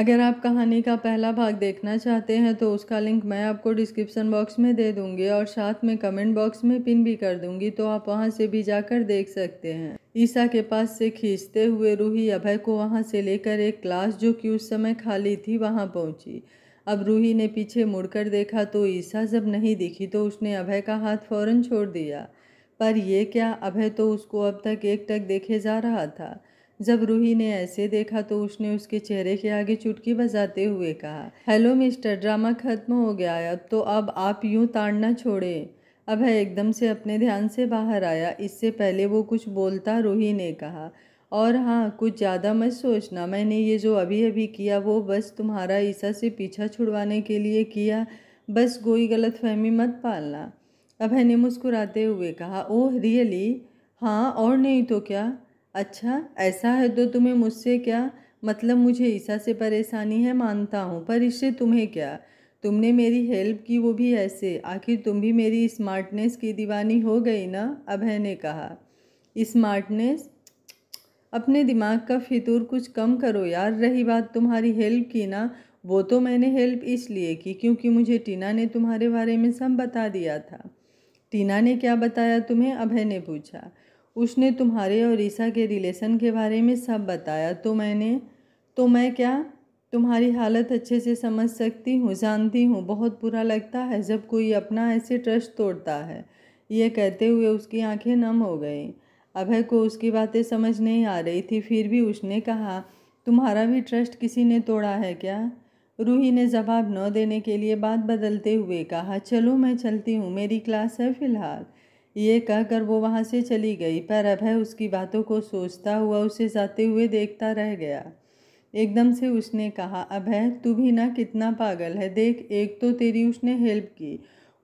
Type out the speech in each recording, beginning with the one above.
अगर आप कहानी का पहला भाग देखना चाहते हैं तो उसका लिंक मैं आपको डिस्क्रिप्शन बॉक्स में दे दूंगी और साथ में कमेंट बॉक्स में पिन भी कर दूंगी तो आप वहां से भी जाकर देख सकते हैं ईसा के पास से खींचते हुए रूही अभय को वहां से लेकर एक क्लास जो कि उस समय खाली थी वहां पहुंची अब रूही ने पीछे मुड़कर देखा तो ईसा जब नहीं दिखी तो उसने अभय का हाथ फ़ौरन छोड़ दिया पर यह क्या अभय तो उसको अब तक एक टक देखे जा रहा था जब रूही ने ऐसे देखा तो उसने उसके चेहरे के आगे चुटकी बजाते हुए कहा हेलो मिस्टर ड्रामा खत्म हो गया अब तो अब आप यूं ताड़ना छोड़े अभय एकदम से अपने ध्यान से बाहर आया इससे पहले वो कुछ बोलता रूही ने कहा और हाँ कुछ ज़्यादा मत सोचना मैंने ये जो अभी अभी किया वो बस तुम्हारा ईसा से पीछा छुड़वाने के लिए किया बस कोई गलत फहमी मत पालना अभय ने मुस्कुराते हुए कहा ओह रियली हाँ और नहीं तो क्या अच्छा ऐसा है तो तुम्हें मुझसे क्या मतलब मुझे ईसा से परेशानी है मानता हूँ पर इससे तुम्हें क्या तुमने मेरी हेल्प की वो भी ऐसे आखिर तुम भी मेरी स्मार्टनेस की दीवानी हो गई ना अभय ने कहा स्मार्टनेस अपने दिमाग का फितूर कुछ कम करो यार रही बात तुम्हारी हेल्प की ना वो तो मैंने हेल्प इसलिए की क्योंकि मुझे टीना ने तुम्हारे बारे में सब बता दिया था टीना ने क्या बताया तुम्हें अभय ने पूछा उसने तुम्हारे और ईसा के रिलेशन के बारे में सब बताया तो मैंने तो मैं क्या तुम्हारी हालत अच्छे से समझ सकती हूँ जानती हूँ बहुत बुरा लगता है जब कोई अपना ऐसे ट्रस्ट तोड़ता है ये कहते हुए उसकी आंखें नम हो गई अभय को उसकी बातें समझ नहीं आ रही थी फिर भी उसने कहा तुम्हारा भी ट्रस्ट किसी ने तोड़ा है क्या रूही ने जवाब न देने के लिए बात बदलते हुए कहा चलो मैं चलती हूँ मेरी क्लास है फ़िलहाल ये कहकर वो वहाँ से चली गई पर अभय उसकी बातों को सोचता हुआ उसे जाते हुए देखता रह गया एकदम से उसने कहा अभय तू भी ना कितना पागल है देख एक तो तेरी उसने हेल्प की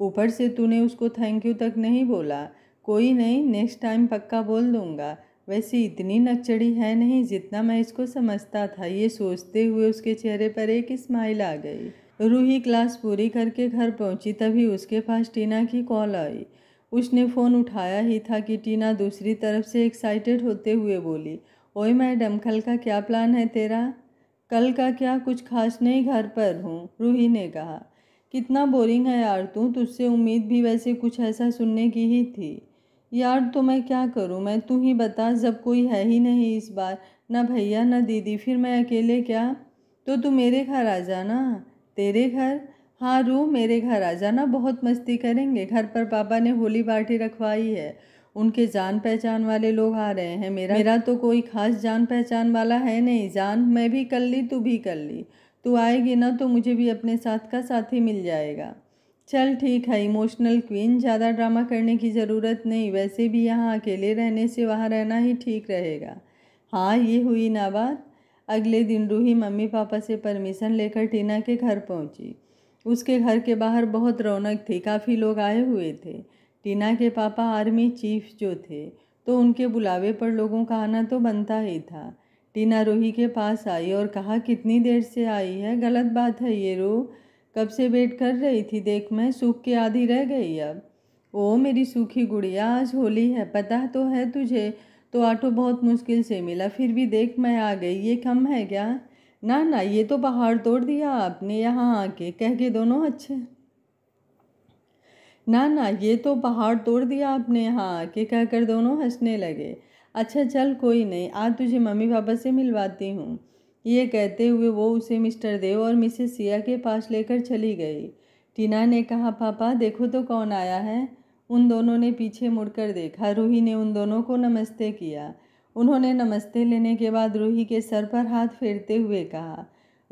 ऊपर से तूने उसको थैंक यू तक नहीं बोला कोई नहीं नेक्स्ट टाइम पक्का बोल दूँगा वैसे इतनी नकचड़ी है नहीं जितना मैं इसको समझता था ये सोचते हुए उसके चेहरे पर एक स्माइल आ गई रूही क्लास पूरी करके घर पहुंची तभी उसके पास टीना की कॉल आई उसने फ़ोन उठाया ही था कि टीना दूसरी तरफ से एक्साइटेड होते हुए बोली ओए मैडम कल का क्या प्लान है तेरा कल का क्या कुछ खास नहीं घर पर हूँ रूही ने कहा कितना बोरिंग है यार तू तुझसे उम्मीद भी वैसे कुछ ऐसा सुनने की ही थी यार तो मैं क्या करूँ मैं तू ही बता जब कोई है ही नहीं इस बार ना भैया ना दीदी फिर मैं अकेले क्या तो तू मेरे घर आ जाना तेरे घर हाँ रू मेरे घर आ जाना बहुत मस्ती करेंगे घर पर पापा ने होली पार्टी रखवाई है उनके जान पहचान वाले लोग आ रहे हैं मेरा मेरा तो कोई खास जान पहचान वाला है नहीं जान मैं भी कर ली तू भी कर ली तू आएगी ना तो मुझे भी अपने साथ का साथी मिल जाएगा चल ठीक है इमोशनल क्वीन ज़्यादा ड्रामा करने की ज़रूरत नहीं वैसे भी यहाँ अकेले रहने से वहाँ रहना ही ठीक रहेगा हाँ ये हुई ना बात अगले दिन रूही मम्मी पापा से परमिशन लेकर टीना के घर पहुँची उसके घर के बाहर बहुत रौनक थी काफ़ी लोग आए हुए थे टीना के पापा आर्मी चीफ जो थे तो उनके बुलावे पर लोगों का आना तो बनता ही था टीना रोही के पास आई और कहा कितनी देर से आई है गलत बात है ये रो कब से वेट कर रही थी देख मैं सूख के आधी रह गई अब ओ मेरी सूखी गुड़िया आज होली है पता तो है तुझे तो ऑटो बहुत मुश्किल से मिला फिर भी देख मैं आ गई ये कम है क्या ना ना ये तो बाहर तोड़ दिया आपने यहाँ आके कह के दोनों अच्छे ना ना ये तो बाहर तोड़ दिया आपने यहाँ आके कहकर दोनों हंसने लगे अच्छा चल कोई नहीं आज तुझे मम्मी पापा से मिलवाती हूँ ये कहते हुए वो उसे मिस्टर देव और मिसेस सिया के पास लेकर चली गई टीना ने कहा पापा देखो तो कौन आया है उन दोनों ने पीछे मुड़कर देखा रूही ने उन दोनों को नमस्ते किया उन्होंने नमस्ते लेने के बाद रूही के सर पर हाथ फेरते हुए कहा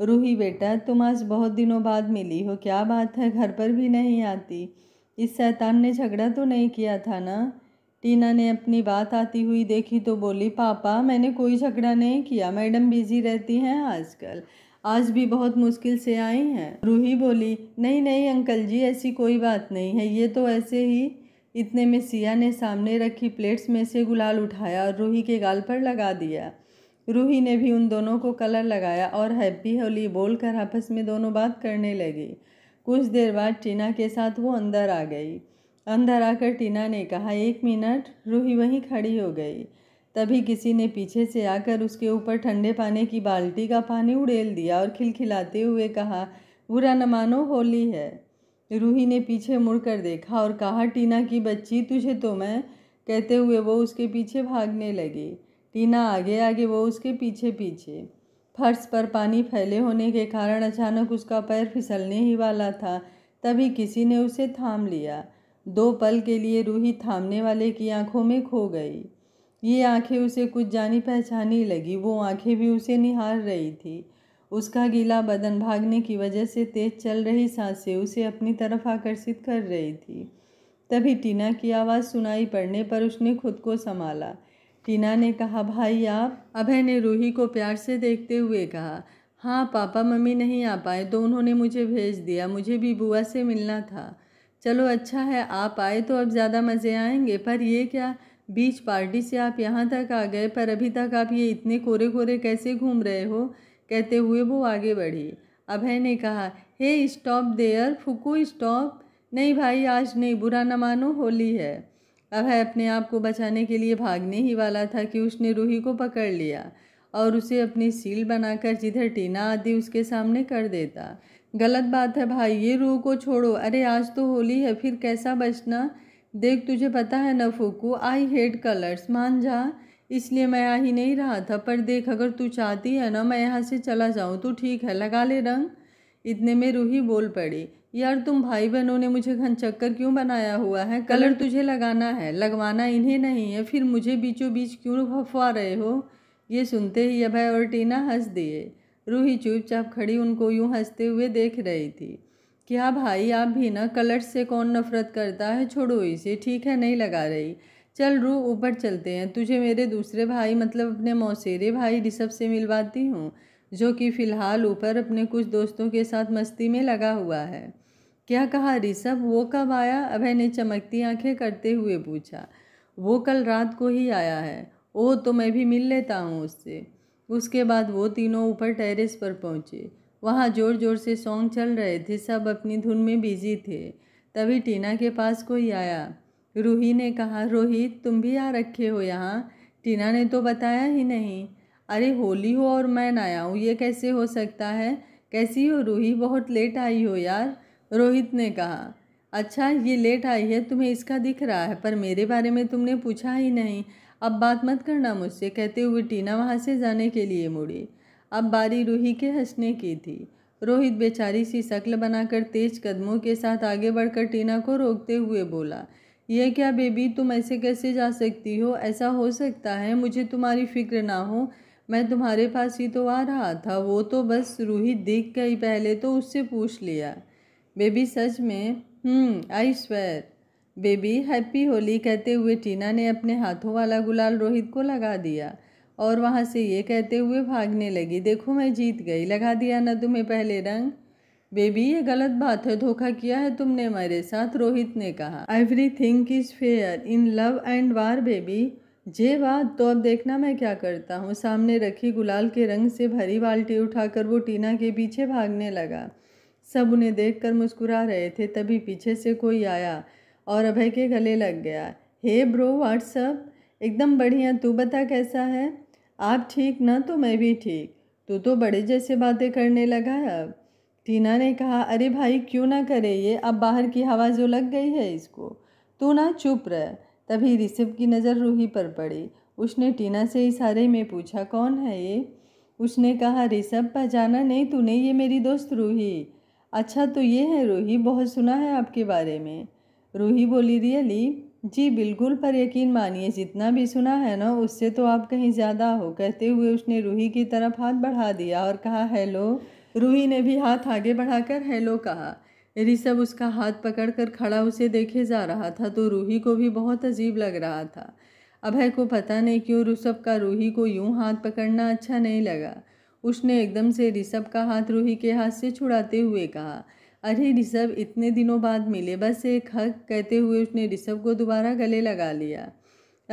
रूही बेटा तुम आज बहुत दिनों बाद मिली हो क्या बात है घर पर भी नहीं आती इस शैतान ने झगड़ा तो नहीं किया था ना टीना ने अपनी बात आती हुई देखी तो बोली पापा मैंने कोई झगड़ा नहीं किया मैडम बिजी रहती हैं आजकल आज भी बहुत मुश्किल से आई हैं रूही बोली नहीं नहीं अंकल जी ऐसी कोई बात नहीं है ये तो ऐसे ही इतने में सिया ने सामने रखी प्लेट्स में से गुलाल उठाया और रूही के गाल पर लगा दिया रूही ने भी उन दोनों को कलर लगाया और हैप्पी होली बोलकर आपस में दोनों बात करने लगी कुछ देर बाद टीना के साथ वो अंदर आ गई अंदर आकर टीना ने कहा एक मिनट रूही वहीं खड़ी हो गई तभी किसी ने पीछे से आकर उसके ऊपर ठंडे पानी की बाल्टी का पानी उड़ेल दिया और खिलखिलाते हुए कहा बुरा न मानो होली है रूही ने पीछे मुड़कर देखा और कहा टीना की बच्ची तुझे तो मैं कहते हुए वो उसके पीछे भागने लगी टीना आगे आगे वो उसके पीछे पीछे फर्श पर पानी फैले होने के कारण अचानक उसका पैर फिसलने ही वाला था तभी किसी ने उसे थाम लिया दो पल के लिए रूही थामने वाले की आंखों में खो गई ये आंखें उसे कुछ जानी पहचानी लगी वो आंखें भी उसे निहार रही थी उसका गीला बदन भागने की वजह से तेज चल रही सांसें उसे अपनी तरफ आकर्षित कर रही थी तभी टीना की आवाज़ सुनाई पड़ने पर उसने खुद को संभाला टीना ने कहा भाई आप अभय ने रूही को प्यार से देखते हुए कहा हाँ पापा मम्मी नहीं आ पाए तो उन्होंने मुझे भेज दिया मुझे भी बुआ से मिलना था चलो अच्छा है आप आए तो अब ज़्यादा मज़े आएंगे पर ये क्या बीच पार्टी से आप यहाँ तक आ गए पर अभी तक आप ये इतने कोरे कोरे कैसे घूम रहे हो कहते हुए वो आगे बढ़ी अभय ने कहा हे स्टॉप देयर फुकू स्टॉप नहीं भाई आज नहीं बुरा न मानो होली है अभय अपने आप को बचाने के लिए भागने ही वाला था कि उसने रूही को पकड़ लिया और उसे अपनी सील बनाकर जिधर टीना आदि उसके सामने कर देता गलत बात है भाई ये रूह को छोड़ो अरे आज तो होली है फिर कैसा बचना देख तुझे पता है न फूकू आई हेट कलर्स मान जा इसलिए मैं आ ही नहीं रहा था पर देख अगर तू चाहती है ना मैं यहाँ से चला जाऊँ तो ठीक है लगा ले रंग इतने में रूही बोल पड़ी यार तुम भाई बहनों ने मुझे घन चक्कर क्यों बनाया हुआ है कलर तो तुझे लगाना है लगवाना इन्हें नहीं है फिर मुझे बीचों बीच क्यों फफवा रहे हो ये सुनते ही अभय और टीना हंस दिए रूही चुपचाप खड़ी उनको यूं हंसते हुए देख रही थी क्या भाई आप भी ना कलर से कौन नफरत करता है छोड़ो इसे ठीक है नहीं लगा रही चल रू ऊपर चलते हैं तुझे मेरे दूसरे भाई मतलब अपने मौसेरे भाई ऋषभ से मिलवाती हूँ जो कि फ़िलहाल ऊपर अपने कुछ दोस्तों के साथ मस्ती में लगा हुआ है क्या कहा ऋषभ वो कब आया अभय ने चमकती आंखें करते हुए पूछा वो कल रात को ही आया है ओ तो मैं भी मिल लेता हूँ उससे उसके बाद वो तीनों ऊपर टेरेस पर पहुँचे वहाँ ज़ोर ज़ोर से सॉन्ग चल रहे थे सब अपनी धुन में बिजी थे तभी टीना के पास कोई आया रूही ने कहा रोहित तुम भी आ रखे हो यहाँ टीना ने तो बताया ही नहीं अरे होली हो और मैं ना आया हूँ ये कैसे हो सकता है कैसी हो रूही बहुत लेट आई हो यार रोहित ने कहा अच्छा ये लेट आई है तुम्हें इसका दिख रहा है पर मेरे बारे में तुमने पूछा ही नहीं अब बात मत करना मुझसे कहते हुए टीना वहाँ से जाने के लिए मुड़ी अब बारी रूही के हंसने की थी रोहित बेचारी सी शक्ल बनाकर तेज कदमों के साथ आगे बढ़कर टीना को रोकते हुए बोला यह क्या बेबी तुम ऐसे कैसे जा सकती हो ऐसा हो सकता है मुझे तुम्हारी फ़िक्र ना हो मैं तुम्हारे पास ही तो आ रहा था वो तो बस रूही दिख गई पहले तो उससे पूछ लिया बेबी सच में I hmm, swear baby happy Holi कहते हुए टीना ने अपने हाथों वाला गुलाल रोहित को लगा दिया और वहाँ से ये कहते हुए भागने लगी देखो मैं जीत गई लगा दिया ना तुम्हें पहले रंग बेबी ये गलत बात है धोखा किया है तुमने मेरे साथ रोहित ने कहा everything is fair in love and war baby जे बात तो अब देखना मैं क्या करता हूँ सामने रखी गुलाल के रंग से भरी बाल्टी उठाकर वो टीना के पीछे भागने लगा सब उन्हें देखकर मुस्कुरा रहे थे तभी पीछे से कोई आया और अभय के गले लग गया हे ब्रो व्हाट्सअप एकदम बढ़िया तू बता कैसा है आप ठीक ना तो मैं भी ठीक तू तो बड़े जैसे बातें करने लगा है अब टीना ने कहा अरे भाई क्यों ना करे ये अब बाहर की हवा जो लग गई है इसको तू ना चुप रह तभी ऋषभ की नज़र रूही पर पड़ी उसने टीना से इशारे में पूछा कौन है ये उसने कहा ऋषभ पहचाना नहीं तूने ये मेरी दोस्त रूही अच्छा तो ये है रूही बहुत सुना है आपके बारे में रूही बोली रियली जी बिल्कुल पर यकीन मानिए जितना भी सुना है ना उससे तो आप कहीं ज़्यादा हो कहते हुए उसने रूही की तरफ हाथ बढ़ा दिया और कहा हेलो रूही ने भी हाथ आगे बढ़ाकर हेलो कहा ऋषभ उसका हाथ पकड़कर खड़ा उसे देखे जा रहा था तो रूही को भी बहुत अजीब लग रहा था अभय को पता नहीं क्यों ऋषभ का रूही को यूं हाथ पकड़ना अच्छा नहीं लगा उसने एकदम से ऋषभ का हाथ रूही के हाथ से छुड़ाते हुए कहा अरे ऋषभ इतने दिनों बाद मिले बस एक हक कहते हुए उसने ऋषभ को दोबारा गले लगा लिया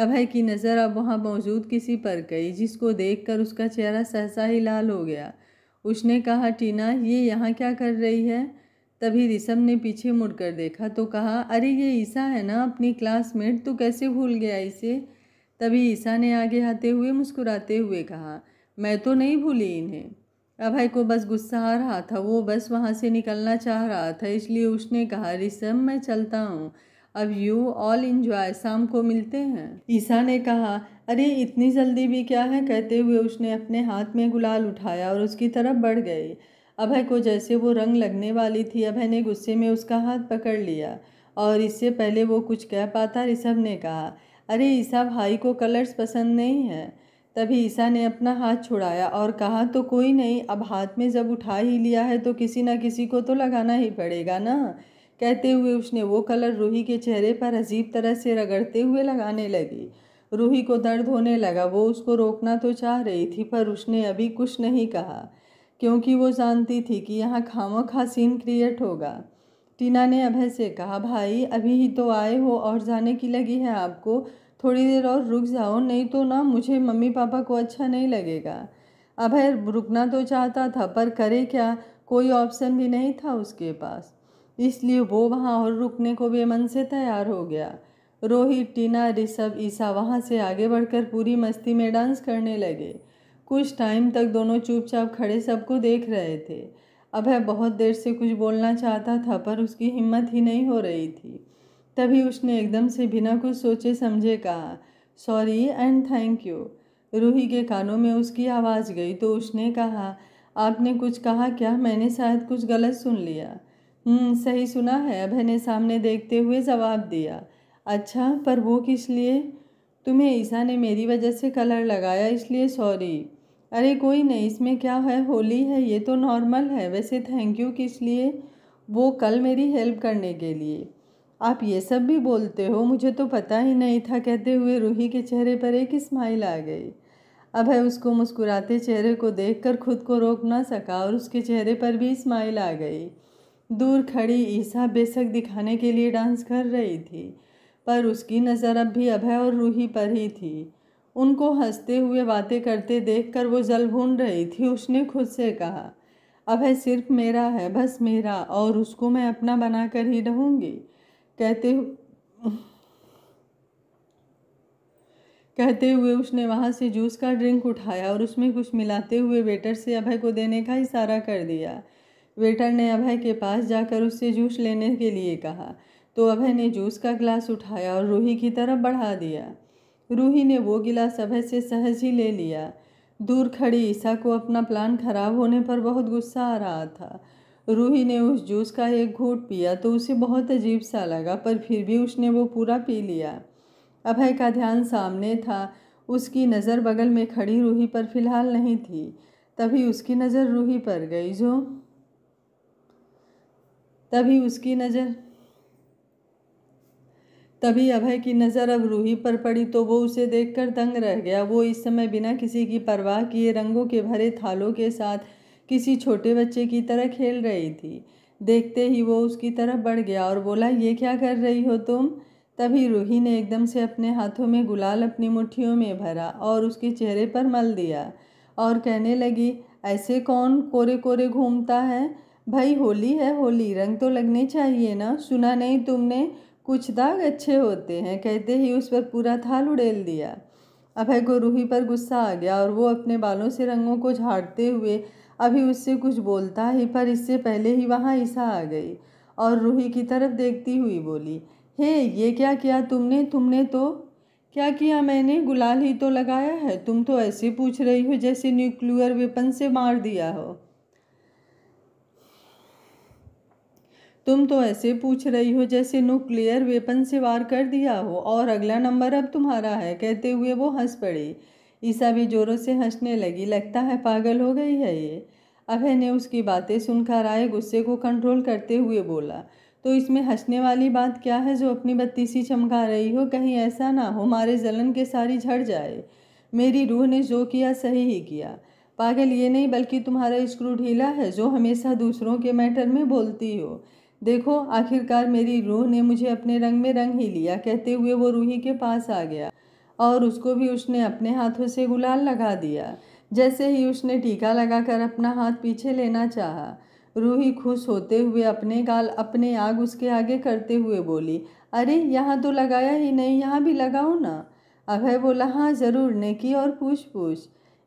अभय की नज़र अब वहाँ मौजूद किसी पर गई जिसको देखकर उसका चेहरा सहसा ही लाल हो गया उसने कहा टीना ये यहाँ क्या कर रही है तभी रिसम ने पीछे मुड़कर देखा तो कहा अरे ये ईसा है ना अपनी क्लासमेट तो कैसे भूल गया इसे तभी ईसा ने आगे आते हुए मुस्कुराते हुए कहा मैं तो नहीं भूली इन्हें अभय को बस गुस्सा आ रहा था वो बस वहाँ से निकलना चाह रहा था इसलिए उसने कहा रिसम मैं चलता हूँ अब यू ऑल इन्जॉय शाम को मिलते हैं ईसा ने कहा अरे इतनी जल्दी भी क्या है कहते हुए उसने अपने हाथ में गुलाल उठाया और उसकी तरफ बढ़ गई अभय को जैसे वो रंग लगने वाली थी अभय ने गुस्से में उसका हाथ पकड़ लिया और इससे पहले वो कुछ कह पाता ऋषभ ने कहा अरे ईसा भाई को कलर्स पसंद नहीं है तभी ईसा ने अपना हाथ छुड़ाया और कहा तो कोई नहीं अब हाथ में जब उठा ही लिया है तो किसी ना किसी को तो लगाना ही पड़ेगा ना कहते हुए उसने वो कलर रूही के चेहरे पर अजीब तरह से रगड़ते हुए लगाने लगी रूही को दर्द होने लगा वो उसको रोकना तो चाह रही थी पर उसने अभी कुछ नहीं कहा क्योंकि वो जानती थी कि यहाँ खामो खा सीन क्रिएट होगा टीना ने अभय से कहा भाई अभी ही तो आए हो और जाने की लगी है आपको थोड़ी देर और रुक जाओ नहीं तो ना मुझे मम्मी पापा को अच्छा नहीं लगेगा अभय रुकना तो चाहता था पर करे क्या कोई ऑप्शन भी नहीं था उसके पास इसलिए वो वहाँ और रुकने को बेमन से तैयार हो गया रोहित टीना ऋषभ ईसा वहाँ से आगे बढ़कर पूरी मस्ती में डांस करने लगे कुछ टाइम तक दोनों चुपचाप खड़े सबको देख रहे थे अभय बहुत देर से कुछ बोलना चाहता था पर उसकी हिम्मत ही नहीं हो रही थी तभी उसने एकदम से बिना कुछ सोचे समझे कहा sorry and thank you Ruhi के कानों में उसकी आवाज़ गई तो उसने कहा आपने कुछ कहा क्या मैंने शायद कुछ गलत सुन लिया हम्म, सही सुना है अभय ने सामने देखते हुए जवाब दिया अच्छा पर वो किस लिए तुम्हें ईसा ने मेरी वजह से कलर लगाया इसलिए सॉरी अरे कोई नहीं इसमें क्या है होली है ये तो नॉर्मल है वैसे थैंक यू किस लिए वो कल मेरी हेल्प करने के लिए आप ये सब भी बोलते हो मुझे तो पता ही नहीं था कहते हुए रूही के चेहरे पर एक स्माइल आ गई अभय उसको मुस्कुराते चेहरे को देखकर खुद को रोक ना सका और उसके चेहरे पर भी स्माइल आ गई दूर खड़ी ईसा बेशक दिखाने के लिए डांस कर रही थी पर उसकी नज़र अब भी अभय और रूही पर ही थी उनको हंसते हुए बातें करते देखकर वो जल भून रही थी उसने खुद से कहा अभय सिर्फ मेरा है बस मेरा और उसको मैं अपना बना कर ही रहूँगी कहते कहते हुए उसने वहाँ से जूस का ड्रिंक उठाया और उसमें कुछ मिलाते हुए वेटर से अभय को देने का इशारा कर दिया वेटर ने अभय के पास जाकर उससे जूस लेने के लिए कहा तो अभय ने जूस का गिलास उठाया और रूही की तरफ बढ़ा दिया रूही ने वो गिलास अभय से सहज ही ले लिया दूर खड़ी ईसा को अपना प्लान खराब होने पर बहुत गुस्सा आ रहा था रूही ने उस जूस का एक घूट पिया तो उसे बहुत अजीब सा लगा पर फिर भी उसने वो पूरा पी लिया अभय का ध्यान सामने था उसकी नज़र बगल में खड़ी रूही पर फ़िलहाल नहीं थी तभी उसकी नज़र रूही पर गई जो तभी उसकी नज़र तभी अभय की नज़र अब रूही पर पड़ी तो वो उसे देखकर दंग रह गया वो इस समय बिना किसी की परवाह किए रंगों के भरे थालों के साथ किसी छोटे बच्चे की तरह खेल रही थी देखते ही वो उसकी तरफ बढ़ गया और बोला ये क्या कर रही हो तुम तभी रूही ने एकदम से अपने हाथों में गुलाल अपनी मुट्ठियों में भरा और उसके चेहरे पर मल दिया और कहने लगी ऐसे कौन कोरे कोरे घूमता है भाई होली है होली रंग तो लगने चाहिए ना सुना नहीं तुमने कुछ दाग अच्छे होते हैं कहते ही उस पर पूरा थाल उड़ेल दिया अभय को रूही पर गुस्सा आ गया और वो अपने बालों से रंगों को झाड़ते हुए अभी उससे कुछ बोलता ही पर इससे पहले ही वहाँ ईसा आ गई और रूही की तरफ देखती हुई बोली हे ये क्या किया तुमने तुमने तो क्या किया मैंने गुलाल ही तो लगाया है तुम तो ऐसे पूछ रही हो जैसे न्यूक्लियर वेपन से मार दिया हो तुम तो ऐसे पूछ रही हो जैसे न्यूक्लियर वेपन से वार कर दिया हो और अगला नंबर अब तुम्हारा है कहते हुए वो हंस पड़ी ईसा भी जोरों से हंसने लगी लगता है पागल हो गई है ये अभय ने उसकी बातें सुनकर आए गुस्से को कंट्रोल करते हुए बोला तो इसमें हंसने वाली बात क्या है जो अपनी बत्ती सी चमका रही हो कहीं ऐसा ना हो हमारे जलन के सारी झड़ जाए मेरी रूह ने जो किया सही ही किया पागल ये नहीं बल्कि तुम्हारा स्क्रू ढीला है जो हमेशा दूसरों के मैटर में बोलती हो देखो आखिरकार मेरी रूह ने मुझे अपने रंग में रंग ही लिया कहते हुए वो रूही के पास आ गया और उसको भी उसने अपने हाथों से गुलाल लगा दिया जैसे ही उसने टीका लगाकर अपना हाथ पीछे लेना चाहा रूही खुश होते हुए अपने गाल अपने आग उसके आगे करते हुए बोली अरे यहाँ तो लगाया ही नहीं यहाँ भी लगाओ ना अभय बोला हाँ ज़रूर ने की और पूछ पूछ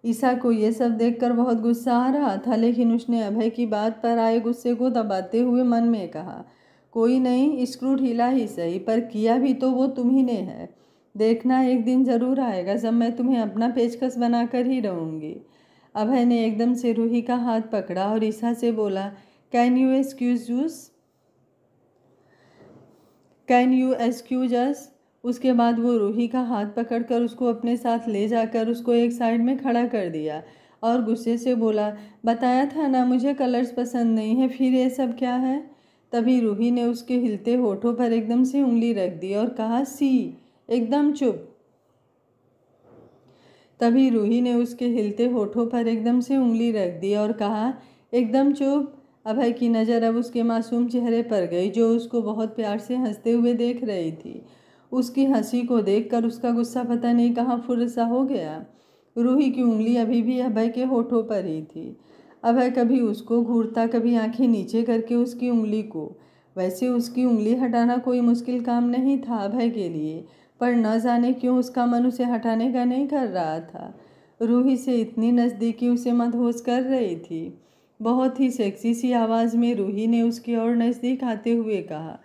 ईसा को यह सब देखकर बहुत गुस्सा आ रहा था लेकिन उसने अभय की बात पर आए गुस्से को दबाते हुए मन में कहा कोई नहीं स्क्रू ढीला ही सही पर किया भी तो वो तुम्ही ने है देखना एक दिन ज़रूर आएगा जब मैं तुम्हें अपना पेचकस बनाकर ही रहूँगी अभय ने एकदम से रूही का हाथ पकड़ा और ईसा से बोला can you excuse us can you excuse us उसके बाद वो रूही का हाथ पकड़कर उसको अपने साथ ले जाकर उसको एक साइड में खड़ा कर दिया और गुस्से से बोला बताया था ना मुझे कलर्स पसंद नहीं है फिर ये सब क्या है तभी रूही ने उसके हिलते होठों पर एकदम से उंगली रख दी और कहा सी एकदम चुप तभी रूही ने उसके हिलते होठों पर एकदम से उंगली रख दी और कहा एकदम चुप अभय की नज़र अब उसके मासूम चेहरे पर गई जो उसको बहुत प्यार से हंसते हुए देख रही थी उसकी हंसी को देखकर उसका गुस्सा पता नहीं कहाँ फुरसा हो गया रूही की उंगली अभी भी अभय के होठों पर ही थी अभय कभी उसको घूरता कभी आंखें नीचे करके उसकी उंगली को वैसे उसकी उंगली हटाना कोई मुश्किल काम नहीं था अभय के लिए पर न जाने क्यों उसका मन उसे हटाने का नहीं कर रहा था रूही से इतनी नज़दीकी उसे मधोस कर रही थी बहुत ही सेक्सी सी आवाज़ में रूही ने उसकी ओर नज़दीक आते हुए कहा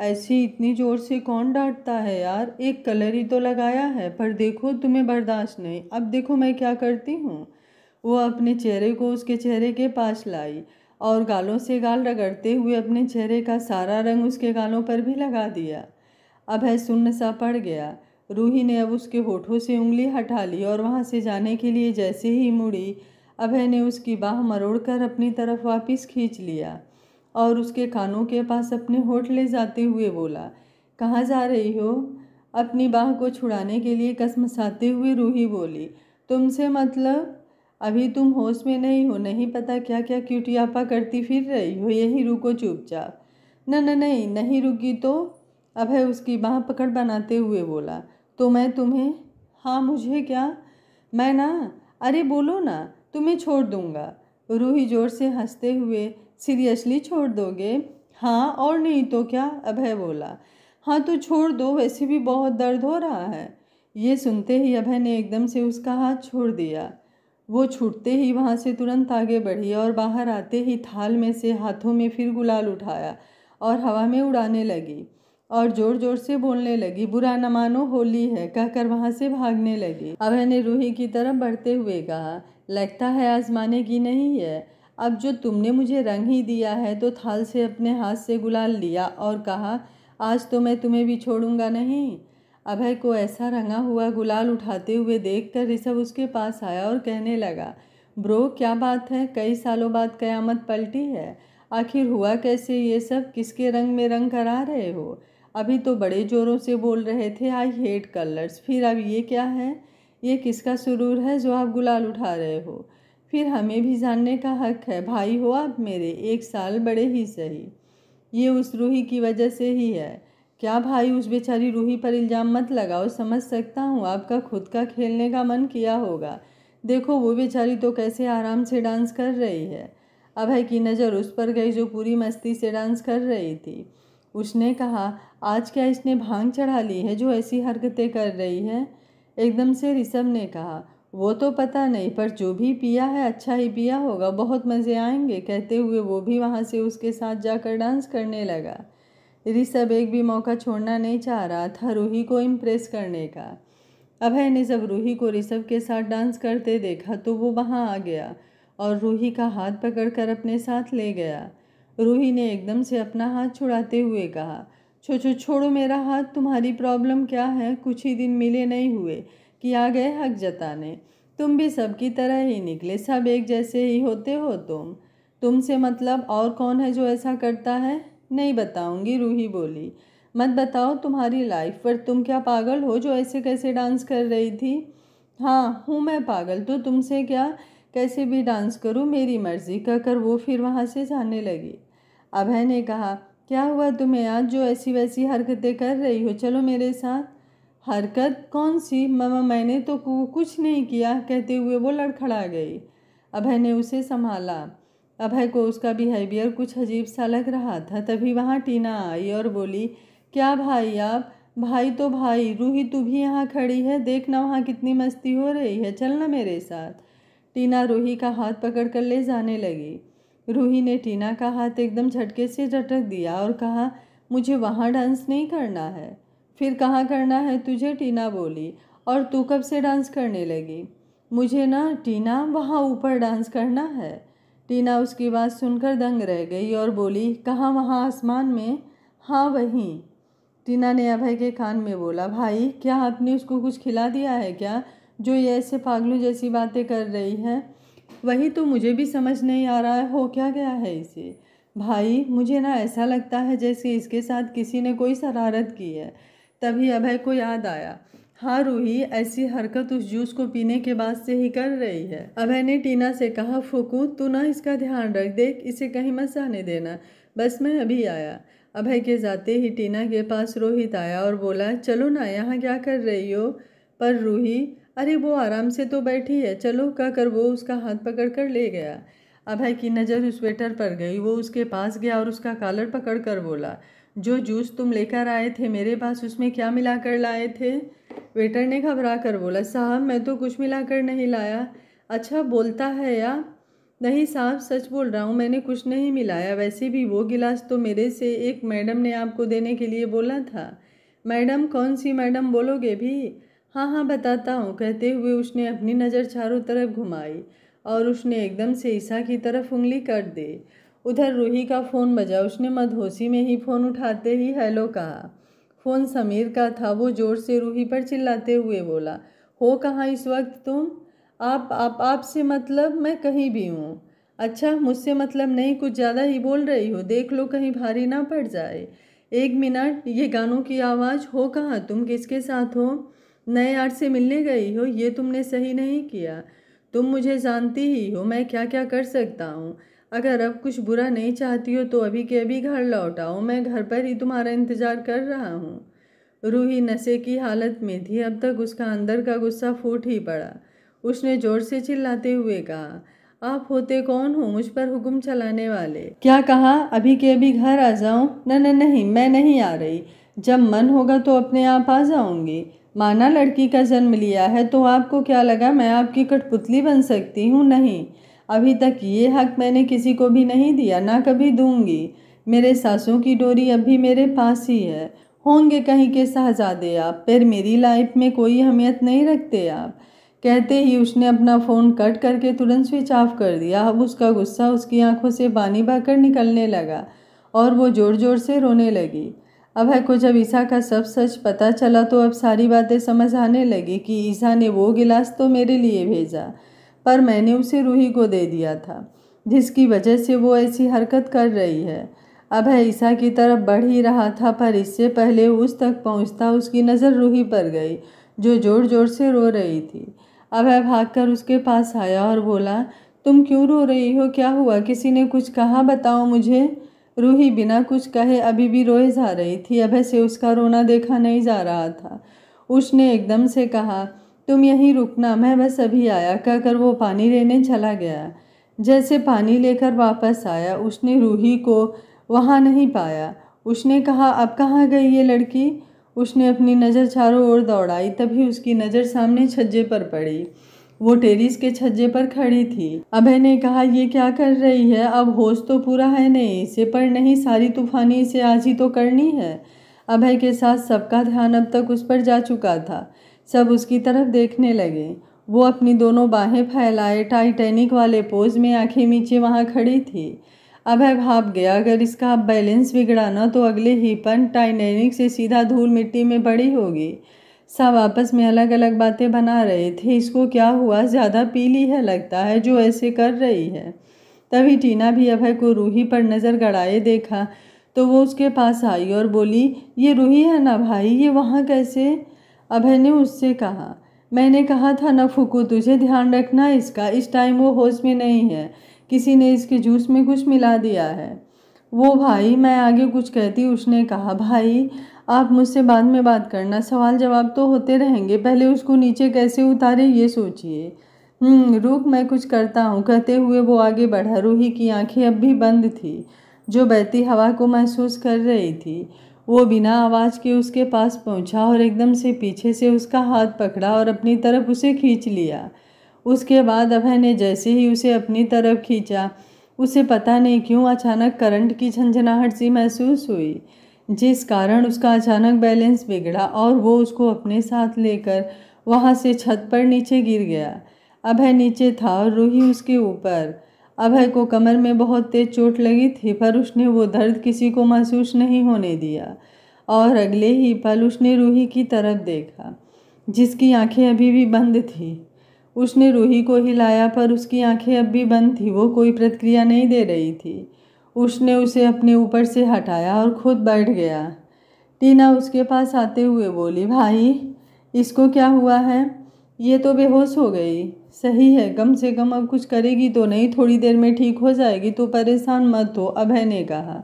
ऐसी इतनी ज़ोर से कौन डांटता है यार एक कलर ही तो लगाया है पर देखो तुम्हें बर्दाश्त नहीं अब देखो मैं क्या करती हूँ वो अपने चेहरे को उसके चेहरे के पास लाई और गालों से गाल रगड़ते हुए अपने चेहरे का सारा रंग उसके गालों पर भी लगा दिया अब है सुन्न सा पड़ गया रूही ने अब उसके होठों से उंगली हटा ली और वहाँ से जाने के लिए जैसे ही मुड़ी अभय ने उसकी बाह मरोड़कर अपनी तरफ वापस खींच लिया और उसके कानों के पास अपने होठ ले जाते हुए बोला कहाँ जा रही हो अपनी बाह को छुड़ाने के लिए कसम साते हुए रूही बोली तुमसे मतलब अभी तुम होश में नहीं हो नहीं पता क्या क्या क्यूटियापा करती फिर रही हो यही रुको चुपचाप न न नहीं नहीं रुकी तो अभय उसकी बाह पकड़ बनाते हुए बोला तो मैं तुम्हें हाँ मुझे क्या मैं ना अरे बोलो ना तुम्हें छोड़ दूँगा रूही जोर से हंसते हुए सीरियसली छोड़ दोगे हाँ और नहीं तो क्या अभय बोला हाँ तो छोड़ दो वैसे भी बहुत दर्द हो रहा है ये सुनते ही अभय ने एकदम से उसका हाथ छोड़ दिया वो छूटते ही वहाँ से तुरंत आगे बढ़ी और बाहर आते ही थाल में से हाथों में फिर गुलाल उठाया और हवा में उड़ाने लगी और ज़ोर ज़ोर से बोलने लगी बुरा न मानो होली है कहकर वहाँ से भागने लगी अभय ने रूही की तरफ बढ़ते हुए कहा लगता है आज़माने की नहीं है अब जो तुमने मुझे रंग ही दिया है तो थाल से अपने हाथ से गुलाल लिया और कहा आज तो मैं तुम्हें भी छोड़ूंगा नहीं अभय को ऐसा रंगा हुआ गुलाल उठाते हुए देख कर ऋषभ उसके पास आया और कहने लगा ब्रो क्या बात है कई सालों बाद कयामत पलटी है आखिर हुआ कैसे ये सब किसके रंग में रंग करा रहे हो अभी तो बड़े जोरों से बोल रहे थे आई हेट कलर्स फिर अब ये क्या है ये किसका सुरूर है जो आप गुलाल उठा रहे हो फिर हमें भी जानने का हक है भाई हो आप मेरे एक साल बड़े ही सही ये उस रूही की वजह से ही है क्या भाई उस बेचारी रूही पर इल्ज़ाम मत लगाओ समझ सकता हूँ आपका खुद का खेलने का मन किया होगा देखो वो बेचारी तो कैसे आराम से डांस कर रही है है की नज़र उस पर गई जो पूरी मस्ती से डांस कर रही थी उसने कहा आज क्या इसने भांग चढ़ा ली है जो ऐसी हरकतें कर रही है एकदम से ऋषभ ने कहा वो तो पता नहीं पर जो भी पिया है अच्छा ही पिया होगा बहुत मज़े आएंगे कहते हुए वो भी वहाँ से उसके साथ जाकर डांस करने लगा ऋषभ एक भी मौका छोड़ना नहीं चाह रहा था रूही को इम्प्रेस करने का अभय ने जब रूही को ऋषभ के साथ डांस करते देखा तो वो वहाँ आ गया और रूही का हाथ पकड़कर अपने साथ ले गया रूही ने एकदम से अपना हाथ छुड़ाते हुए कहा छो छो छोड़ो मेरा हाथ तुम्हारी प्रॉब्लम क्या है कुछ ही दिन मिले नहीं हुए कि आ गए हक जताने तुम भी सबकी तरह ही निकले सब एक जैसे ही होते हो तुम तुमसे मतलब और कौन है जो ऐसा करता है नहीं बताऊंगी रूही बोली मत बताओ तुम्हारी लाइफ पर तुम क्या पागल हो जो ऐसे कैसे डांस कर रही थी हाँ हूँ मैं पागल तो तुमसे क्या कैसे भी डांस करूँ मेरी मर्ज़ी कहकर वो फिर वहाँ से जाने लगी अभय ने कहा क्या हुआ तुम्हें आज जो ऐसी वैसी हरकतें कर रही हो चलो मेरे साथ हरकत कौन सी ममा मैंने तो कुछ नहीं किया कहते हुए वो लड़खड़ा गई अभय ने उसे संभाला अभय को उसका बिहेवियर कुछ अजीब सा लग रहा था तभी वहाँ टीना आई और बोली क्या भाई आप भाई तो भाई रूही तू भी यहाँ खड़ी है देखना वहाँ कितनी मस्ती हो रही है चलना मेरे साथ टीना रूही का हाथ पकड़ कर ले जाने लगी रूही ने टीना का हाथ एकदम झटके से झटक दिया और कहा मुझे वहाँ डांस नहीं करना है फिर कहाँ करना है तुझे टीना बोली और तू कब से डांस करने लगी मुझे ना टीना वहाँ ऊपर डांस करना है टीना उसकी बात सुनकर दंग रह गई और बोली कहाँ वहाँ आसमान में हाँ वहीं टीना ने अभय के कान में बोला भाई क्या आपने उसको कुछ खिला दिया है क्या जो ये ऐसे पागलों जैसी बातें कर रही है वही तो मुझे भी समझ नहीं आ रहा है हो क्या गया है इसे भाई मुझे ना ऐसा लगता है जैसे इसके साथ किसी ने कोई शरारत की है तभी अभय को याद आया हाँ रूही ऐसी हरकत उस जूस को पीने के बाद से ही कर रही है अभय ने टीना से कहा फूकू तू ना इसका ध्यान रख देख इसे कहीं मत जाने देना बस मैं अभी आया अभय के जाते ही टीना के पास रोहित आया और बोला चलो ना यहाँ क्या कर रही हो पर रूही अरे वो आराम से तो बैठी है चलो कहकर वो उसका हाथ पकड़ कर ले गया अभय की नज़र स्वेटर पर गई वो उसके पास गया और उसका कॉलर पकड़ कर बोला जो जूस तुम लेकर आए थे मेरे पास उसमें क्या मिला कर लाए थे वेटर ने घबरा कर बोला साहब मैं तो कुछ मिला कर नहीं लाया अच्छा बोलता है या नहीं साहब सच बोल रहा हूँ मैंने कुछ नहीं मिलाया वैसे भी वो गिलास तो मेरे से एक मैडम ने आपको देने के लिए बोला था मैडम कौन सी मैडम बोलोगे भी हाँ हाँ बताता हूँ कहते हुए उसने अपनी नज़र चारों तरफ घुमाई और उसने एकदम से ईसा की तरफ उंगली कर दी उधर रूही का फ़ोन बजा उसने मदहोशी में ही फ़ोन उठाते ही हेलो कहा फ़ोन समीर का था वो ज़ोर से रूही पर चिल्लाते हुए बोला हो कहाँ इस वक्त तुम आप आप आप से मतलब मैं कहीं भी हूँ अच्छा मुझसे मतलब नहीं कुछ ज़्यादा ही बोल रही हो देख लो कहीं भारी ना पड़ जाए एक मिनट ये गानों की आवाज़ हो कहाँ तुम किसके साथ हो नए यार से मिलने गई हो ये तुमने सही नहीं किया तुम मुझे जानती ही हो मैं क्या क्या कर सकता हूँ अगर अब कुछ बुरा नहीं चाहती हो तो अभी के अभी घर लौट आओ मैं घर पर ही तुम्हारा इंतज़ार कर रहा हूँ रूही नशे की हालत में थी अब तक उसका अंदर का गुस्सा फूट ही पड़ा उसने ज़ोर से चिल्लाते हुए कहा आप होते कौन हो मुझ पर हुक्म चलाने वाले क्या कहा अभी के अभी घर आ जाऊं न न नहीं मैं नहीं आ रही जब मन होगा तो अपने आप आ जाऊंगी माना लड़की का जन्म लिया है तो आपको क्या लगा मैं आपकी कठपुतली बन सकती हूँ नहीं अभी तक ये हक मैंने किसी को भी नहीं दिया ना कभी दूंगी मेरे सासों की डोरी अभी मेरे पास ही है होंगे कहीं के शहजादे आप पर मेरी लाइफ में कोई अहमियत नहीं रखते आप कहते ही उसने अपना फ़ोन कट करके तुरंत स्विच ऑफ कर दिया अब उसका गुस्सा उसकी आंखों से बानी बहकर निकलने लगा और वो ज़ोर ज़ोर से रोने लगी अभय को जब ईसा का सब सच पता चला तो अब सारी बातें समझ आने लगी कि ईसा ने वो गिलास तो मेरे लिए भेजा पर मैंने उसे रूही को दे दिया था जिसकी वजह से वो ऐसी हरकत कर रही है अभय ईसा की तरफ बढ़ ही रहा था पर इससे पहले उस तक पहुंचता उसकी नज़र रूही पर गई जो ज़ोर ज़ोर से रो रही थी अभय भागकर उसके पास आया और बोला तुम क्यों रो रही हो क्या हुआ किसी ने कुछ कहा बताओ मुझे रूही बिना कुछ कहे अभी भी रोए जा रही थी अभय से उसका रोना देखा नहीं जा रहा था उसने एकदम से कहा तुम यहीं रुकना मैं बस अभी आया कहकर वो पानी लेने चला गया जैसे पानी लेकर वापस आया उसने रूही को वहाँ नहीं पाया उसने कहा अब कहाँ गई ये लड़की उसने अपनी नज़र चारों ओर दौड़ाई तभी उसकी नज़र सामने छज्जे पर पड़ी वो टेरिस के छज्जे पर खड़ी थी अभय ने कहा ये क्या कर रही है अब होश तो पूरा है नहीं इसे पर नहीं सारी तूफानी इसे आज ही तो करनी है अभय के साथ सबका ध्यान अब तक उस पर जा चुका था सब उसकी तरफ देखने लगे वो अपनी दोनों बाहें फैलाए टाइटैनिक वाले पोज में आंखें नीचे वहाँ खड़ी थी अभय भाप गया अगर इसका बैलेंस बिगड़ा ना तो अगले ही पन टाइटैनिक से सीधा धूल मिट्टी में बड़ी होगी सब आपस में अलग अलग बातें बना रहे थे इसको क्या हुआ ज़्यादा पी ली है लगता है जो ऐसे कर रही है तभी टीना भी अभय को रूही पर नज़र गड़ाए देखा तो वो उसके पास आई और बोली ये रूही है ना भाई ये वहाँ कैसे अभय ने उससे कहा मैंने कहा था ना फुकू तुझे ध्यान रखना इसका इस टाइम वो होश में नहीं है किसी ने इसके जूस में कुछ मिला दिया है वो भाई मैं आगे कुछ कहती उसने कहा भाई आप मुझसे बाद में बात करना सवाल जवाब तो होते रहेंगे पहले उसको नीचे कैसे उतारे ये सोचिए हम्म, रुक मैं कुछ करता हूँ कहते हुए वो आगे बढ़ा रूही की आंखें अब भी बंद थी जो बहती हवा को महसूस कर रही थी वो बिना आवाज़ के उसके पास पहुंचा और एकदम से पीछे से उसका हाथ पकड़ा और अपनी तरफ उसे खींच लिया उसके बाद अभय ने जैसे ही उसे अपनी तरफ खींचा उसे पता नहीं क्यों अचानक करंट की झंझनाहट सी महसूस हुई जिस कारण उसका अचानक बैलेंस बिगड़ा और वो उसको अपने साथ लेकर वहाँ से छत पर नीचे गिर गया अभय नीचे था और रूही उसके ऊपर अभय को कमर में बहुत तेज चोट लगी थी पर उसने वो दर्द किसी को महसूस नहीं होने दिया और अगले ही पल उसने रूही की तरफ देखा जिसकी आंखें अभी भी बंद थी उसने रूही को हिलाया पर उसकी आंखें अब भी बंद थी वो कोई प्रतिक्रिया नहीं दे रही थी उसने उसे अपने ऊपर से हटाया और खुद बैठ गया टीना उसके पास आते हुए बोली भाई इसको क्या हुआ है ये तो बेहोश हो गई सही है कम से कम अब कुछ करेगी तो नहीं थोड़ी देर में ठीक हो जाएगी तो परेशान मत हो अभय ने कहा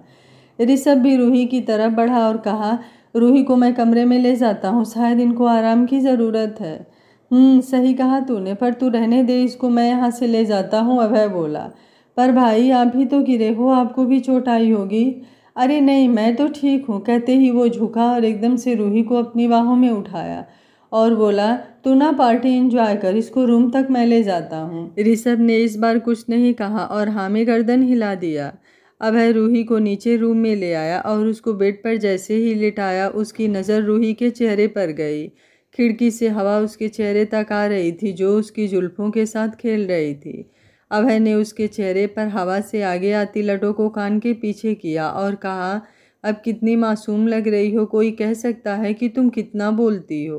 ऋषभ भी रूही की तरफ बढ़ा और कहा रूही को मैं कमरे में ले जाता हूँ शायद इनको आराम की ज़रूरत है हम्म, सही कहा तूने पर तू रहने दे इसको मैं यहाँ से ले जाता हूँ अभय बोला पर भाई आप ही तो गिरे हो आपको भी चोट आई होगी अरे नहीं मैं तो ठीक हूँ कहते ही वो झुका और एकदम से रूही को अपनी बाहों में उठाया और बोला तू ना पार्टी एंजॉय कर इसको रूम तक मैं ले जाता हूँ ऋषभ ने इस बार कुछ नहीं कहा और हामे गर्दन हिला दिया अभय रूही को नीचे रूम में ले आया और उसको बेड पर जैसे ही लिटाया उसकी नज़र रूही के चेहरे पर गई खिड़की से हवा उसके चेहरे तक आ रही थी जो उसकी जुल्फों के साथ खेल रही थी अभय ने उसके चेहरे पर हवा से आगे आती लटों को कान के पीछे किया और कहा अब कितनी मासूम लग रही हो कोई कह सकता है कि तुम कितना बोलती हो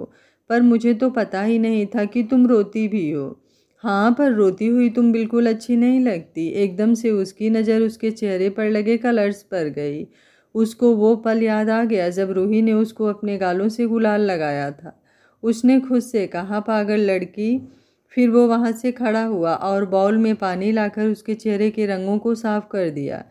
पर मुझे तो पता ही नहीं था कि तुम रोती भी हो हाँ पर रोती हुई तुम बिल्कुल अच्छी नहीं लगती एकदम से उसकी नज़र उसके चेहरे पर लगे कलर्स पर गई उसको वो पल याद आ गया जब रूही ने उसको अपने गालों से गुलाल लगाया था उसने खुद से कहा पागल लड़की फिर वो वहाँ से खड़ा हुआ और बाउल में पानी लाकर उसके चेहरे के रंगों को साफ कर दिया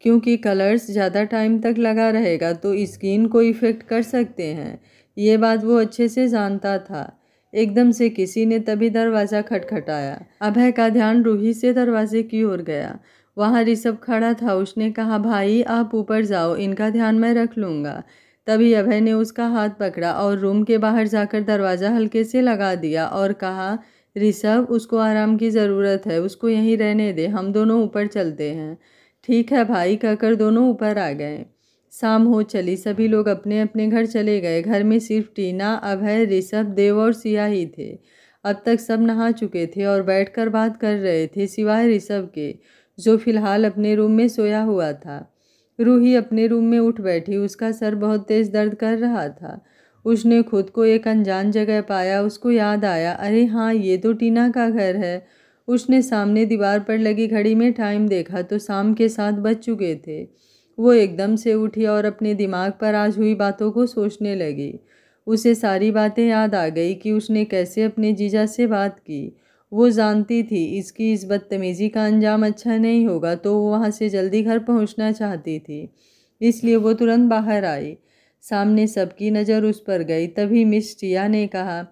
क्योंकि कलर्स ज़्यादा टाइम तक लगा रहेगा तो स्किन को इफ़ेक्ट कर सकते हैं ये बात वो अच्छे से जानता था एकदम से किसी ने तभी दरवाज़ा खटखटाया अभय का ध्यान रूही से दरवाजे की ओर गया वहाँ ऋषभ खड़ा था उसने कहा भाई आप ऊपर जाओ इनका ध्यान मैं रख लूँगा तभी अभय ने उसका हाथ पकड़ा और रूम के बाहर जाकर दरवाज़ा हल्के से लगा दिया और कहा ऋषभ उसको आराम की ज़रूरत है उसको यहीं रहने दे हम दोनों ऊपर चलते हैं ठीक है भाई कहकर दोनों ऊपर आ गए शाम हो चली सभी लोग अपने अपने घर चले गए घर में सिर्फ टीना अभय ऋषभ देव और सिया ही थे अब तक सब नहा चुके थे और बैठकर बात कर रहे थे सिवाय ऋषभ के जो फिलहाल अपने रूम में सोया हुआ था रूही अपने रूम में उठ बैठी उसका सर बहुत तेज़ दर्द कर रहा था उसने खुद को एक अनजान जगह पाया उसको याद आया अरे हाँ ये तो टीना का घर है उसने सामने दीवार पर लगी घड़ी में टाइम देखा तो शाम के साथ बज चुके थे वो एकदम से उठी और अपने दिमाग पर आज हुई बातों को सोचने लगी उसे सारी बातें याद आ गई कि उसने कैसे अपने जीजा से बात की वो जानती थी इसकी इस बदतमीज़ी का अंजाम अच्छा नहीं होगा तो वो वहाँ से जल्दी घर पहुँचना चाहती थी इसलिए वो तुरंत बाहर आई सामने सबकी नज़र उस पर गई तभी मिस टिया ने कहा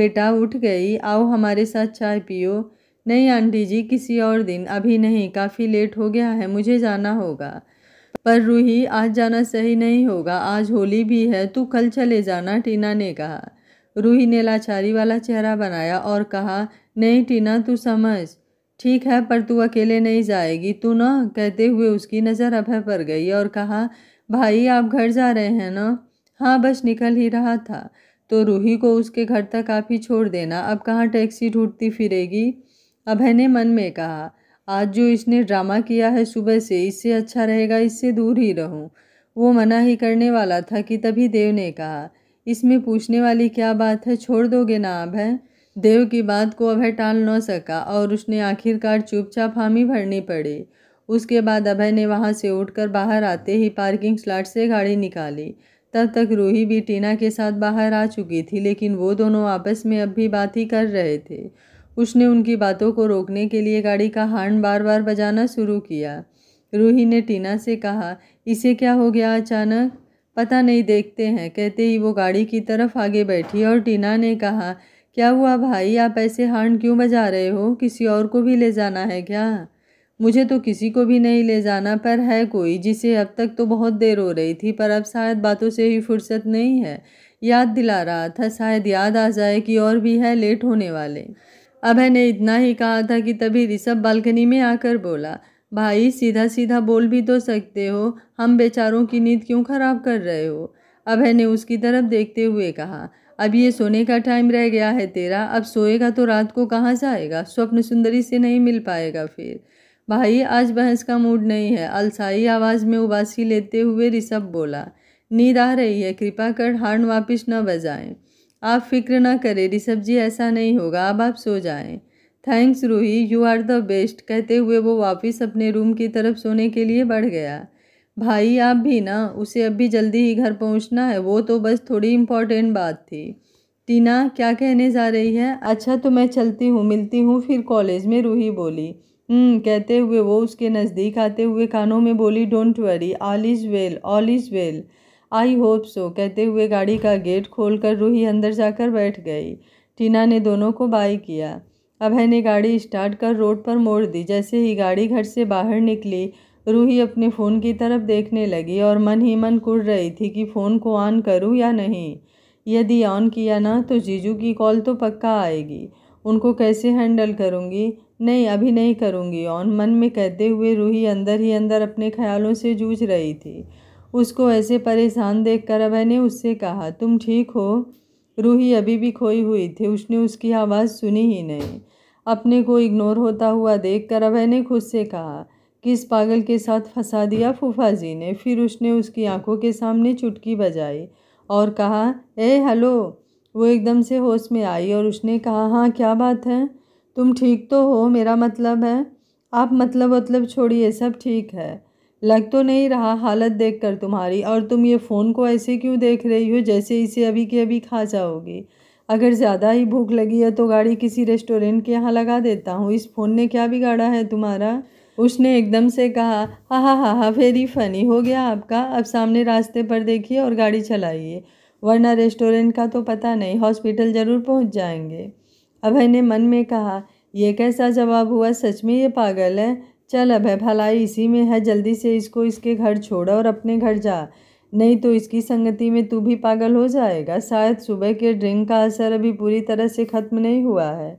बेटा उठ गई आओ हमारे साथ चाय पियो नहीं आंटी जी किसी और दिन अभी नहीं काफ़ी लेट हो गया है मुझे जाना होगा पर रूही आज जाना सही नहीं होगा आज होली भी है तू कल चले जाना टीना ने कहा रूही ने लाचारी वाला चेहरा बनाया और कहा नहीं टीना तू समझ ठीक है पर तू अकेले नहीं जाएगी तू ना कहते हुए उसकी नज़र अभय पर गई और कहा भाई आप घर जा रहे हैं ना हाँ बस निकल ही रहा था तो रूही को उसके घर तक आप ही छोड़ देना अब कहाँ टैक्सी ढूंढती फिरेगी अभय ने मन में कहा आज जो इसने ड्रामा किया है सुबह से इससे अच्छा रहेगा इससे दूर ही रहूं वो मना ही करने वाला था कि तभी देव ने कहा इसमें पूछने वाली क्या बात है छोड़ दोगे ना अभय देव की बात को अभय टाल न सका और उसने आखिरकार चुपचाप हामी भरनी पड़ी उसके बाद अभय ने वहाँ से उठकर बाहर आते ही पार्किंग स्लॉट से गाड़ी निकाली तब तक रूही भी टीना के साथ बाहर आ चुकी थी लेकिन वो दोनों आपस में अब भी बात ही कर रहे थे उसने उनकी बातों को रोकने के लिए गाड़ी का हार्न बार बार बजाना शुरू किया रूही ने टीना से कहा इसे क्या हो गया अचानक पता नहीं देखते हैं कहते ही वो गाड़ी की तरफ आगे बैठी और टीना ने कहा क्या हुआ भाई आप ऐसे हार्न क्यों बजा रहे हो किसी और को भी ले जाना है क्या मुझे तो किसी को भी नहीं ले जाना पर है कोई जिसे अब तक तो बहुत देर हो रही थी पर अब शायद बातों से ही फुर्सत नहीं है याद दिला रहा था शायद याद आ जाए कि और भी है लेट होने वाले अभय ने इतना ही कहा था कि तभी ऋषभ बालकनी में आकर बोला भाई सीधा सीधा बोल भी तो सकते हो हम बेचारों की नींद क्यों खराब कर रहे हो अभय ने उसकी तरफ देखते हुए कहा अब ये सोने का टाइम रह गया है तेरा अब सोएगा तो रात को कहाँ जाएगा स्वप्न सुंदरी से नहीं मिल पाएगा फिर भाई आज बहस का मूड नहीं है अलसाई आवाज़ में उबासी लेते हुए ऋषभ बोला नींद आ रही है कृपा कर हार्न वापिस न बजाएं आप फिक्र ना करें ऋषभ जी ऐसा नहीं होगा अब आप सो जाएं thanks Ruhi you are the best कहते हुए वो वापस अपने रूम की तरफ सोने के लिए बढ़ गया भाई आप भी ना उसे अभी जल्दी ही घर पहुंचना है वो तो बस थोड़ी इम्पोर्टेंट बात थी टीना क्या कहने जा रही है अच्छा तो मैं चलती हूँ मिलती हूँ फिर कॉलेज में रूही बोली हम्म, कहते हुए वो उसके नज़दीक आते हुए कानों में बोली don't worry all is well all is well I hope so कहते हुए गाड़ी का गेट खोलकर रूही अंदर जाकर बैठ गई टीना ने दोनों को बाय किया अभय ने गाड़ी स्टार्ट कर रोड पर मोड़ दी जैसे ही गाड़ी घर से बाहर निकली रूही अपने फ़ोन की तरफ देखने लगी और मन ही मन कुड़ रही थी कि फ़ोन को ऑन करूं या नहीं यदि ऑन किया ना तो जीजू की कॉल तो पक्का आएगी उनको कैसे हैंडल करूँगी नहीं अभी नहीं करूँगी ऑन मन में कहते हुए रूही अंदर ही अंदर अपने ख्यालों से जूझ रही थी उसको ऐसे परेशान देख कर अभय ने उससे कहा तुम ठीक हो रूही अभी भी खोई हुई थी उसने उसकी आवाज़ सुनी ही नहीं अपने को इग्नोर होता हुआ देख कर अभय ने खुद से कहा किस पागल के साथ फंसा दिया फूफा जी ने फिर उसने उसकी आंखों के सामने चुटकी बजाई और कहा ए हेलो वो एकदम से होश में आई और उसने कहा हाँ क्या बात है तुम ठीक तो हो मेरा मतलब है आप मतलब मतलब छोड़िए सब ठीक है लग तो नहीं रहा हालत देखकर तुम्हारी और तुम ये फ़ोन को ऐसे क्यों देख रही हो जैसे इसे अभी के अभी खा जाओगी अगर ज़्यादा ही भूख लगी है तो गाड़ी किसी रेस्टोरेंट के यहाँ लगा देता हूँ इस फ़ोन ने क्या बिगाड़ा है तुम्हारा उसने एकदम से कहा हा हा हा हा वेरी फ़नी हो गया आपका अब सामने रास्ते पर देखिए और गाड़ी चलाइए वरना रेस्टोरेंट का तो पता नहीं हॉस्पिटल ज़रूर पहुंच जाएंगे अभय ने मन में कहा यह कैसा जवाब हुआ सच में ये पागल है चल अभय भलाई इसी में है जल्दी से इसको इसके घर छोड़ और अपने घर जा नहीं तो इसकी संगति में तू भी पागल हो जाएगा शायद सुबह के ड्रिंक का असर अभी पूरी तरह से ख़त्म नहीं हुआ है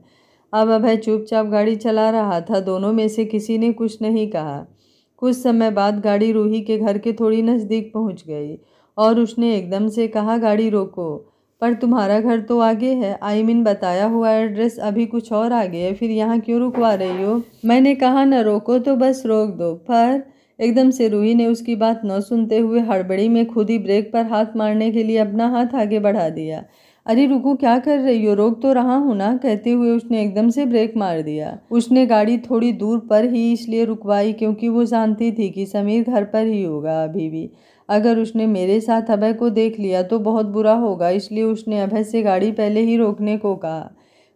अब अभय चुपचाप गाड़ी चला रहा था दोनों में से किसी ने कुछ नहीं कहा कुछ समय बाद गाड़ी रूही के घर के थोड़ी नज़दीक पहुंच गई और उसने एकदम से कहा गाड़ी रोको पर तुम्हारा घर तो आगे है आई मीन बताया हुआ एड्रेस अभी कुछ और आगे है फिर यहाँ क्यों रुकवा रही हो मैंने कहा ना रोको तो बस रोक दो पर एकदम से रूही ने उसकी बात न सुनते हुए हड़बड़ी में खुद ही ब्रेक पर हाथ मारने के लिए अपना हाथ आगे बढ़ा दिया अरे रुको क्या कर रही हो रोक तो रहा हूँ ना कहते हुए उसने एकदम से ब्रेक मार दिया उसने गाड़ी थोड़ी दूर पर ही इसलिए रुकवाई क्योंकि वो जानती थी कि समीर घर पर ही होगा अभी भी अगर उसने मेरे साथ अभय को देख लिया तो बहुत बुरा होगा इसलिए उसने अभय से गाड़ी पहले ही रोकने को कहा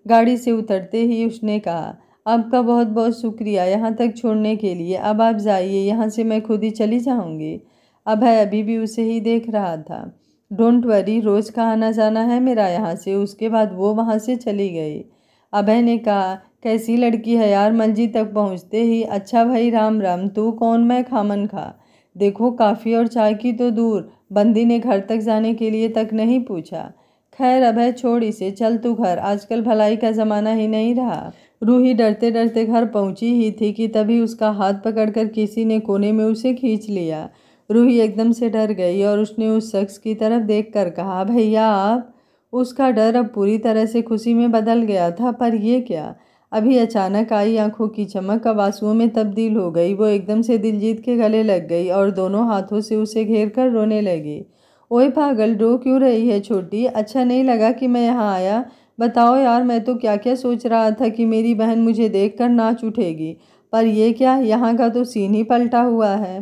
गाड़ी से उतरते ही उसने कहा आपका बहुत बहुत शुक्रिया यहाँ तक छोड़ने के लिए अब आप जाइए यहाँ से मैं खुद ही चली जाऊँगी अभय अभी भी उसे ही देख रहा था डोंट वरी रोज़ का आना जाना है मेरा यहाँ से उसके बाद वो वहाँ से चली गई अभय ने कहा कैसी लड़की है यार मंजी तक पहुँचते ही अच्छा भाई राम राम तू कौन मैं खामन खा देखो काफ़ी और चाय की तो दूर बंदी ने घर तक जाने के लिए तक नहीं पूछा खैर अभय छोड़ इसे चल तू घर आजकल भलाई का ज़माना ही नहीं रहा रूही डरते डरते घर पहुंची ही थी कि तभी उसका हाथ पकड़कर किसी ने कोने में उसे खींच लिया रूही एकदम से डर गई और उसने उस शख्स की तरफ देख कर कहा भैया आप उसका डर अब पूरी तरह से खुशी में बदल गया था पर यह क्या अभी अचानक आई आंखों की चमक अब आंसुओं में तब्दील हो गई वो एकदम से दिलजीत के गले लग गई और दोनों हाथों से उसे घेर कर रोने लगी ओए पागल रो क्यों रही है छोटी अच्छा नहीं लगा कि मैं यहाँ आया बताओ यार मैं तो क्या क्या सोच रहा था कि मेरी बहन मुझे देख कर नाच उठेगी पर यह क्या यहाँ का तो सीन ही पलटा हुआ है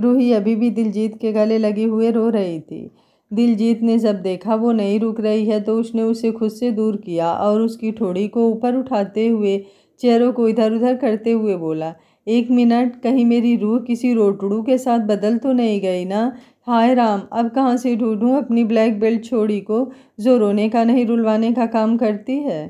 रूही अभी भी दिलजीत के गले लगे हुए रो रही थी दिलजीत ने जब देखा वो नहीं रुक रही है तो उसने उसे खुद से दूर किया और उसकी ठोड़ी को ऊपर उठाते हुए चेहरों को इधर उधर करते हुए बोला एक मिनट कहीं मेरी रूह किसी रोटड़ू के साथ बदल तो नहीं गई ना हाय राम अब कहाँ से ढूंढूँ अपनी ब्लैक बेल्ट छोड़ी को जो रोने का नहीं रुलवाने का काम करती है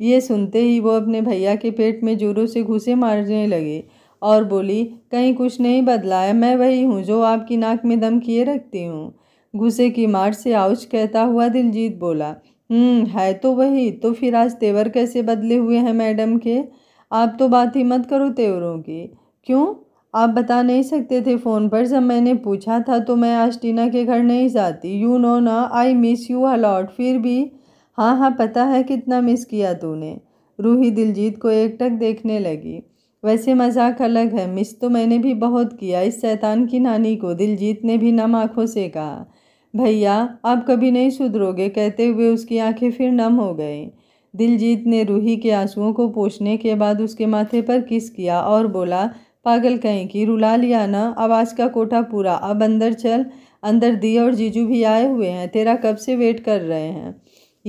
ये सुनते ही वो अपने भैया के पेट में जोरों से घुसे मारने लगे और बोली कहीं कुछ नहीं बदला है मैं वही हूँ जो आपकी नाक में दम किए रखती हूँ गुस्से की मार से आउच कहता हुआ दिलजीत बोला हम्म, है तो वही तो फिर आज तेवर कैसे बदले हुए हैं मैडम के आप तो बात ही मत करो तेवरों की क्यों आप बता नहीं सकते थे फ़ोन पर जब मैंने पूछा था तो मैं टीना के घर नहीं जाती यू नो ना आई मिस यू अलॉट फिर भी हाँ हाँ पता है कितना मिस किया तूने रूही दिलजीत को एकटक देखने लगी वैसे मजाक अलग है मिस तो मैंने भी बहुत किया इस शैतान की नानी को दिलजीत ने भी नम आँखों से कहा भैया आप कभी नहीं सुधरोगे कहते हुए उसकी आंखें फिर नम हो गई दिलजीत ने रूही के आंसुओं को पोछने के बाद उसके माथे पर किस किया और बोला पागल कहीं कि रुला लिया ना आवाज़ का कोठा पूरा अब अंदर चल अंदर दी और जीजू भी आए हुए हैं तेरा कब से वेट कर रहे हैं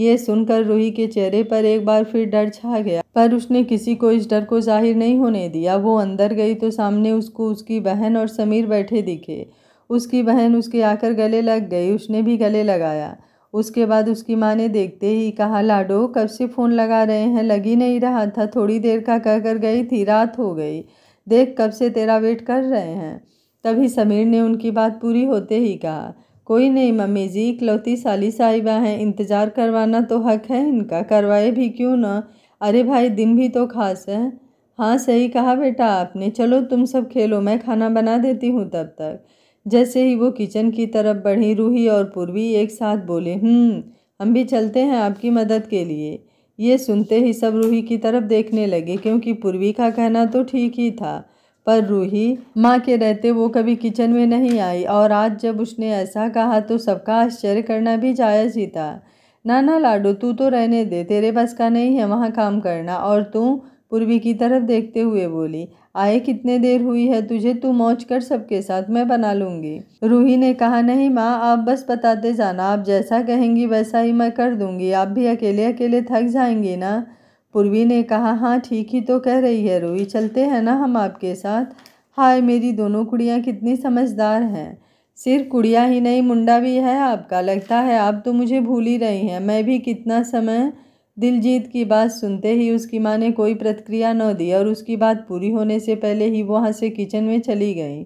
ये सुनकर रूही के चेहरे पर एक बार फिर डर छा गया पर उसने किसी को इस डर को जाहिर नहीं होने दिया वो अंदर गई तो सामने उसको उसकी बहन और समीर बैठे दिखे उसकी बहन उसके आकर गले लग गई उसने भी गले लगाया उसके बाद उसकी माँ ने देखते ही कहा लाडो कब से फ़ोन लगा रहे हैं लगी नहीं रहा था थोड़ी देर का कहकर गई थी रात हो गई देख कब से तेरा वेट कर रहे हैं तभी समीर ने उनकी बात पूरी होते ही कहा कोई नहीं मम्मी जी इकलौती साली साहिबा हैं इंतज़ार करवाना तो हक है इनका करवाए भी क्यों ना अरे भाई दिन भी तो खास है हाँ सही कहा बेटा आपने चलो तुम सब खेलो मैं खाना बना देती हूँ तब तक जैसे ही वो किचन की तरफ बढ़ी रूही और पूर्वी एक साथ बोले हम्म, हम भी चलते हैं आपकी मदद के लिए ये सुनते ही सब रूही की तरफ देखने लगे क्योंकि पूर्वी का कहना तो ठीक ही था पर रूही माँ के रहते वो कभी किचन में नहीं आई और आज जब उसने ऐसा कहा तो सबका आश्चर्य करना भी जायज़ ही था ना ना लाडो तू तो रहने दे तेरे बस का नहीं है वहाँ काम करना और तू पूर्वी की तरफ देखते हुए बोली आए कितने देर हुई है तुझे तू मौज कर सबके साथ मैं बना लूँगी रूही ने कहा नहीं माँ आप बस बताते जाना आप जैसा कहेंगी वैसा ही मैं कर दूँगी आप भी अकेले अकेले थक जाएंगी ना पूर्वी ने कहा हाँ ठीक ही तो कह रही है रोई चलते हैं ना हम आपके साथ हाय मेरी दोनों कुड़ियाँ कितनी समझदार हैं सिर्फ कुड़िया ही नहीं मुंडा भी है आपका लगता है आप तो मुझे भूल ही रही हैं मैं भी कितना समय दिलजीत की बात सुनते ही उसकी माँ ने कोई प्रतिक्रिया न दी और उसकी बात पूरी होने से पहले ही वहाँ से किचन में चली गई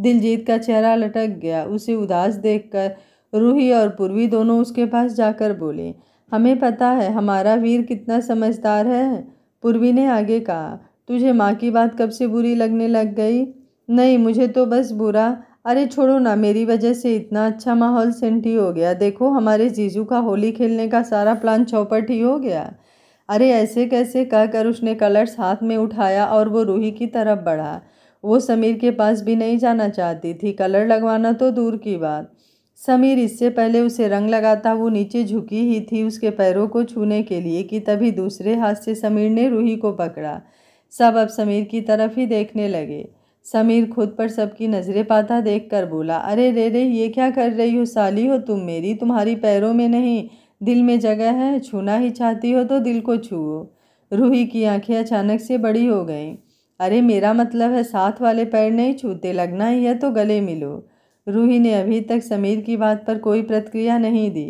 दिलजीत का चेहरा लटक गया उसे उदास देखकर रूही और पूर्वी दोनों उसके पास जाकर बोली हमें पता है हमारा वीर कितना समझदार है पूर्वी ने आगे कहा तुझे माँ की बात कब से बुरी लगने लग गई नहीं मुझे तो बस बुरा अरे छोड़ो ना मेरी वजह से इतना अच्छा माहौल सेंटी हो गया देखो हमारे जीजू का होली खेलने का सारा प्लान चौपट ही हो गया अरे ऐसे कैसे कहकर उसने कलर्स हाथ में उठाया और वो रूही की तरफ बढ़ा वो समीर के पास भी नहीं जाना चाहती थी कलर लगवाना तो दूर की बात समीर इससे पहले उसे रंग लगाता वो नीचे झुकी ही थी उसके पैरों को छूने के लिए कि तभी दूसरे हाथ से समीर ने रूही को पकड़ा सब अब समीर की तरफ ही देखने लगे समीर खुद पर सबकी नज़रें पाता देख कर बोला अरे रे रे ये क्या कर रही हो साली हो तुम मेरी तुम्हारी पैरों में नहीं दिल में जगह है छूना ही चाहती हो तो दिल को छूओ रूही की आंखें अचानक से बड़ी हो गईं अरे मेरा मतलब है साथ वाले पैर नहीं छूते लगना ही है तो गले मिलो रूही ने अभी तक समीर की बात पर कोई प्रतिक्रिया नहीं दी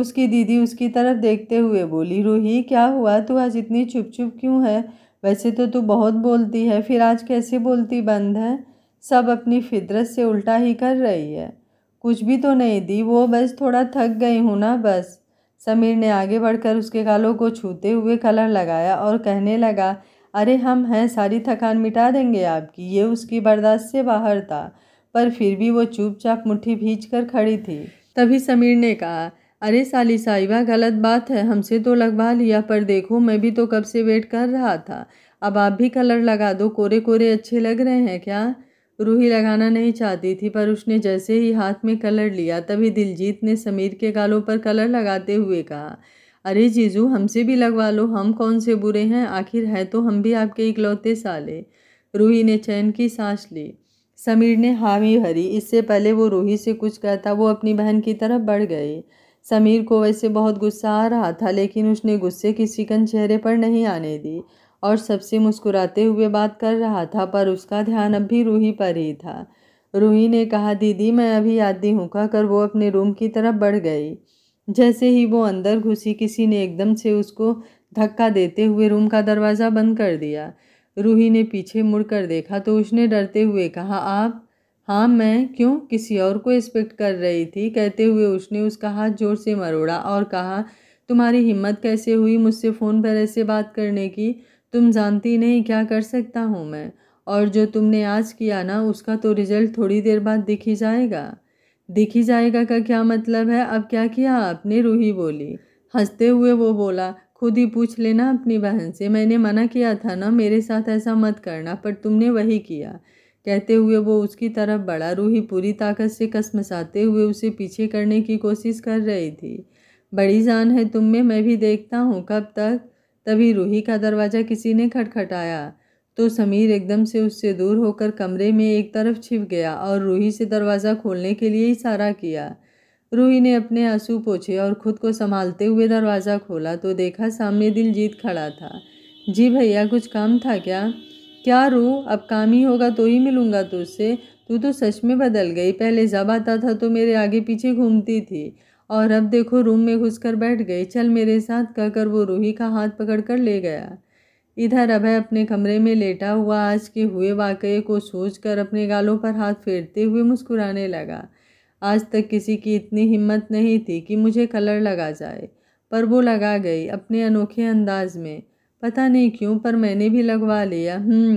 उसकी दीदी उसकी तरफ देखते हुए बोली रूही क्या हुआ तू आज इतनी छुप छुप क्यों है वैसे तो तू बहुत बोलती है फिर आज कैसे बोलती बंद है सब अपनी फितरत से उल्टा ही कर रही है कुछ भी तो नहीं दी वो बस थोड़ा थक गई हूँ ना बस समीर ने आगे बढ़कर उसके गालों को छूते हुए कलर लगाया और कहने लगा अरे हम हैं सारी थकान मिटा देंगे आपकी ये उसकी बर्दाश्त से बाहर था पर फिर भी वो चुपचाप मुट्ठी भींच कर खड़ी थी तभी समीर ने कहा अरे साली साहिबा गलत बात है हमसे तो लगवा लिया पर देखो मैं भी तो कब से वेट कर रहा था अब आप भी कलर लगा दो कोरे कोरे अच्छे लग रहे हैं क्या रूही लगाना नहीं चाहती थी पर उसने जैसे ही हाथ में कलर लिया तभी दिलजीत ने समीर के गालों पर कलर लगाते हुए कहा अरे जीजू हमसे भी लगवा लो हम कौन से बुरे हैं आखिर है तो हम भी आपके इकलौते साले रूही ने चैन की सांस ली समीर ने हामी भरी इससे पहले वो रूही से कुछ कहता वो अपनी बहन की तरफ बढ़ गई समीर को वैसे बहुत गुस्सा आ रहा था लेकिन उसने गुस्से की शिकन चेहरे पर नहीं आने दी और सबसे मुस्कुराते हुए बात कर रहा था पर उसका ध्यान अब भी रूही पर ही था रूही ने कहा दीदी मैं अभी आती हूँ कहकर वो अपने रूम की तरफ बढ़ गई जैसे ही वो अंदर घुसी किसी ने एकदम से उसको धक्का देते हुए रूम का दरवाज़ा बंद कर दिया रूही ने पीछे मुड़कर देखा तो उसने डरते हुए कहा आप हाँ मैं क्यों किसी और को एक्सपेक्ट कर रही थी कहते हुए उसने उसका हाथ जोर से मरोड़ा और कहा तुम्हारी हिम्मत कैसे हुई मुझसे फ़ोन पर ऐसे बात करने की तुम जानती नहीं क्या कर सकता हूँ मैं और जो तुमने आज किया ना उसका तो रिज़ल्ट थोड़ी देर बाद दिख ही जाएगा दिख ही जाएगा का क्या मतलब है अब क्या किया आपने रूही बोली हंसते हुए वो बोला खुद ही पूछ लेना अपनी बहन से मैंने मना किया था ना मेरे साथ ऐसा मत करना पर तुमने वही किया कहते हुए वो उसकी तरफ बढ़ा रूही पूरी ताकत से कसमसाते हुए उसे पीछे करने की कोशिश कर रही थी बड़ी जान है तुम में मैं भी देखता हूँ कब तक तभी रूही का दरवाज़ा किसी ने खटखटाया तो समीर एकदम से उससे दूर होकर कमरे में एक तरफ छिप गया और रूही से दरवाज़ा खोलने के लिए इशारा किया रूही ने अपने आंसू पोछे और खुद को संभालते हुए दरवाज़ा खोला तो देखा सामने दिलजीत खड़ा था जी भैया कुछ काम था क्या क्या रू अब काम ही होगा तो ही मिलूँगा तुझसे तू तो सच में बदल गई पहले जब आता था तो मेरे आगे पीछे घूमती थी और अब देखो रूम में घुसकर बैठ गई चल मेरे साथ कहकर वो रूही का हाथ पकड़कर ले गया इधर अभय अपने कमरे में लेटा हुआ आज के हुए वाकये को सोचकर अपने गालों पर हाथ फेरते हुए मुस्कुराने लगा आज तक किसी की इतनी हिम्मत नहीं थी कि मुझे कलर लगा जाए पर वो लगा गई अपने अनोखे अंदाज में पता नहीं क्यों पर मैंने भी लगवा लिया हम्म,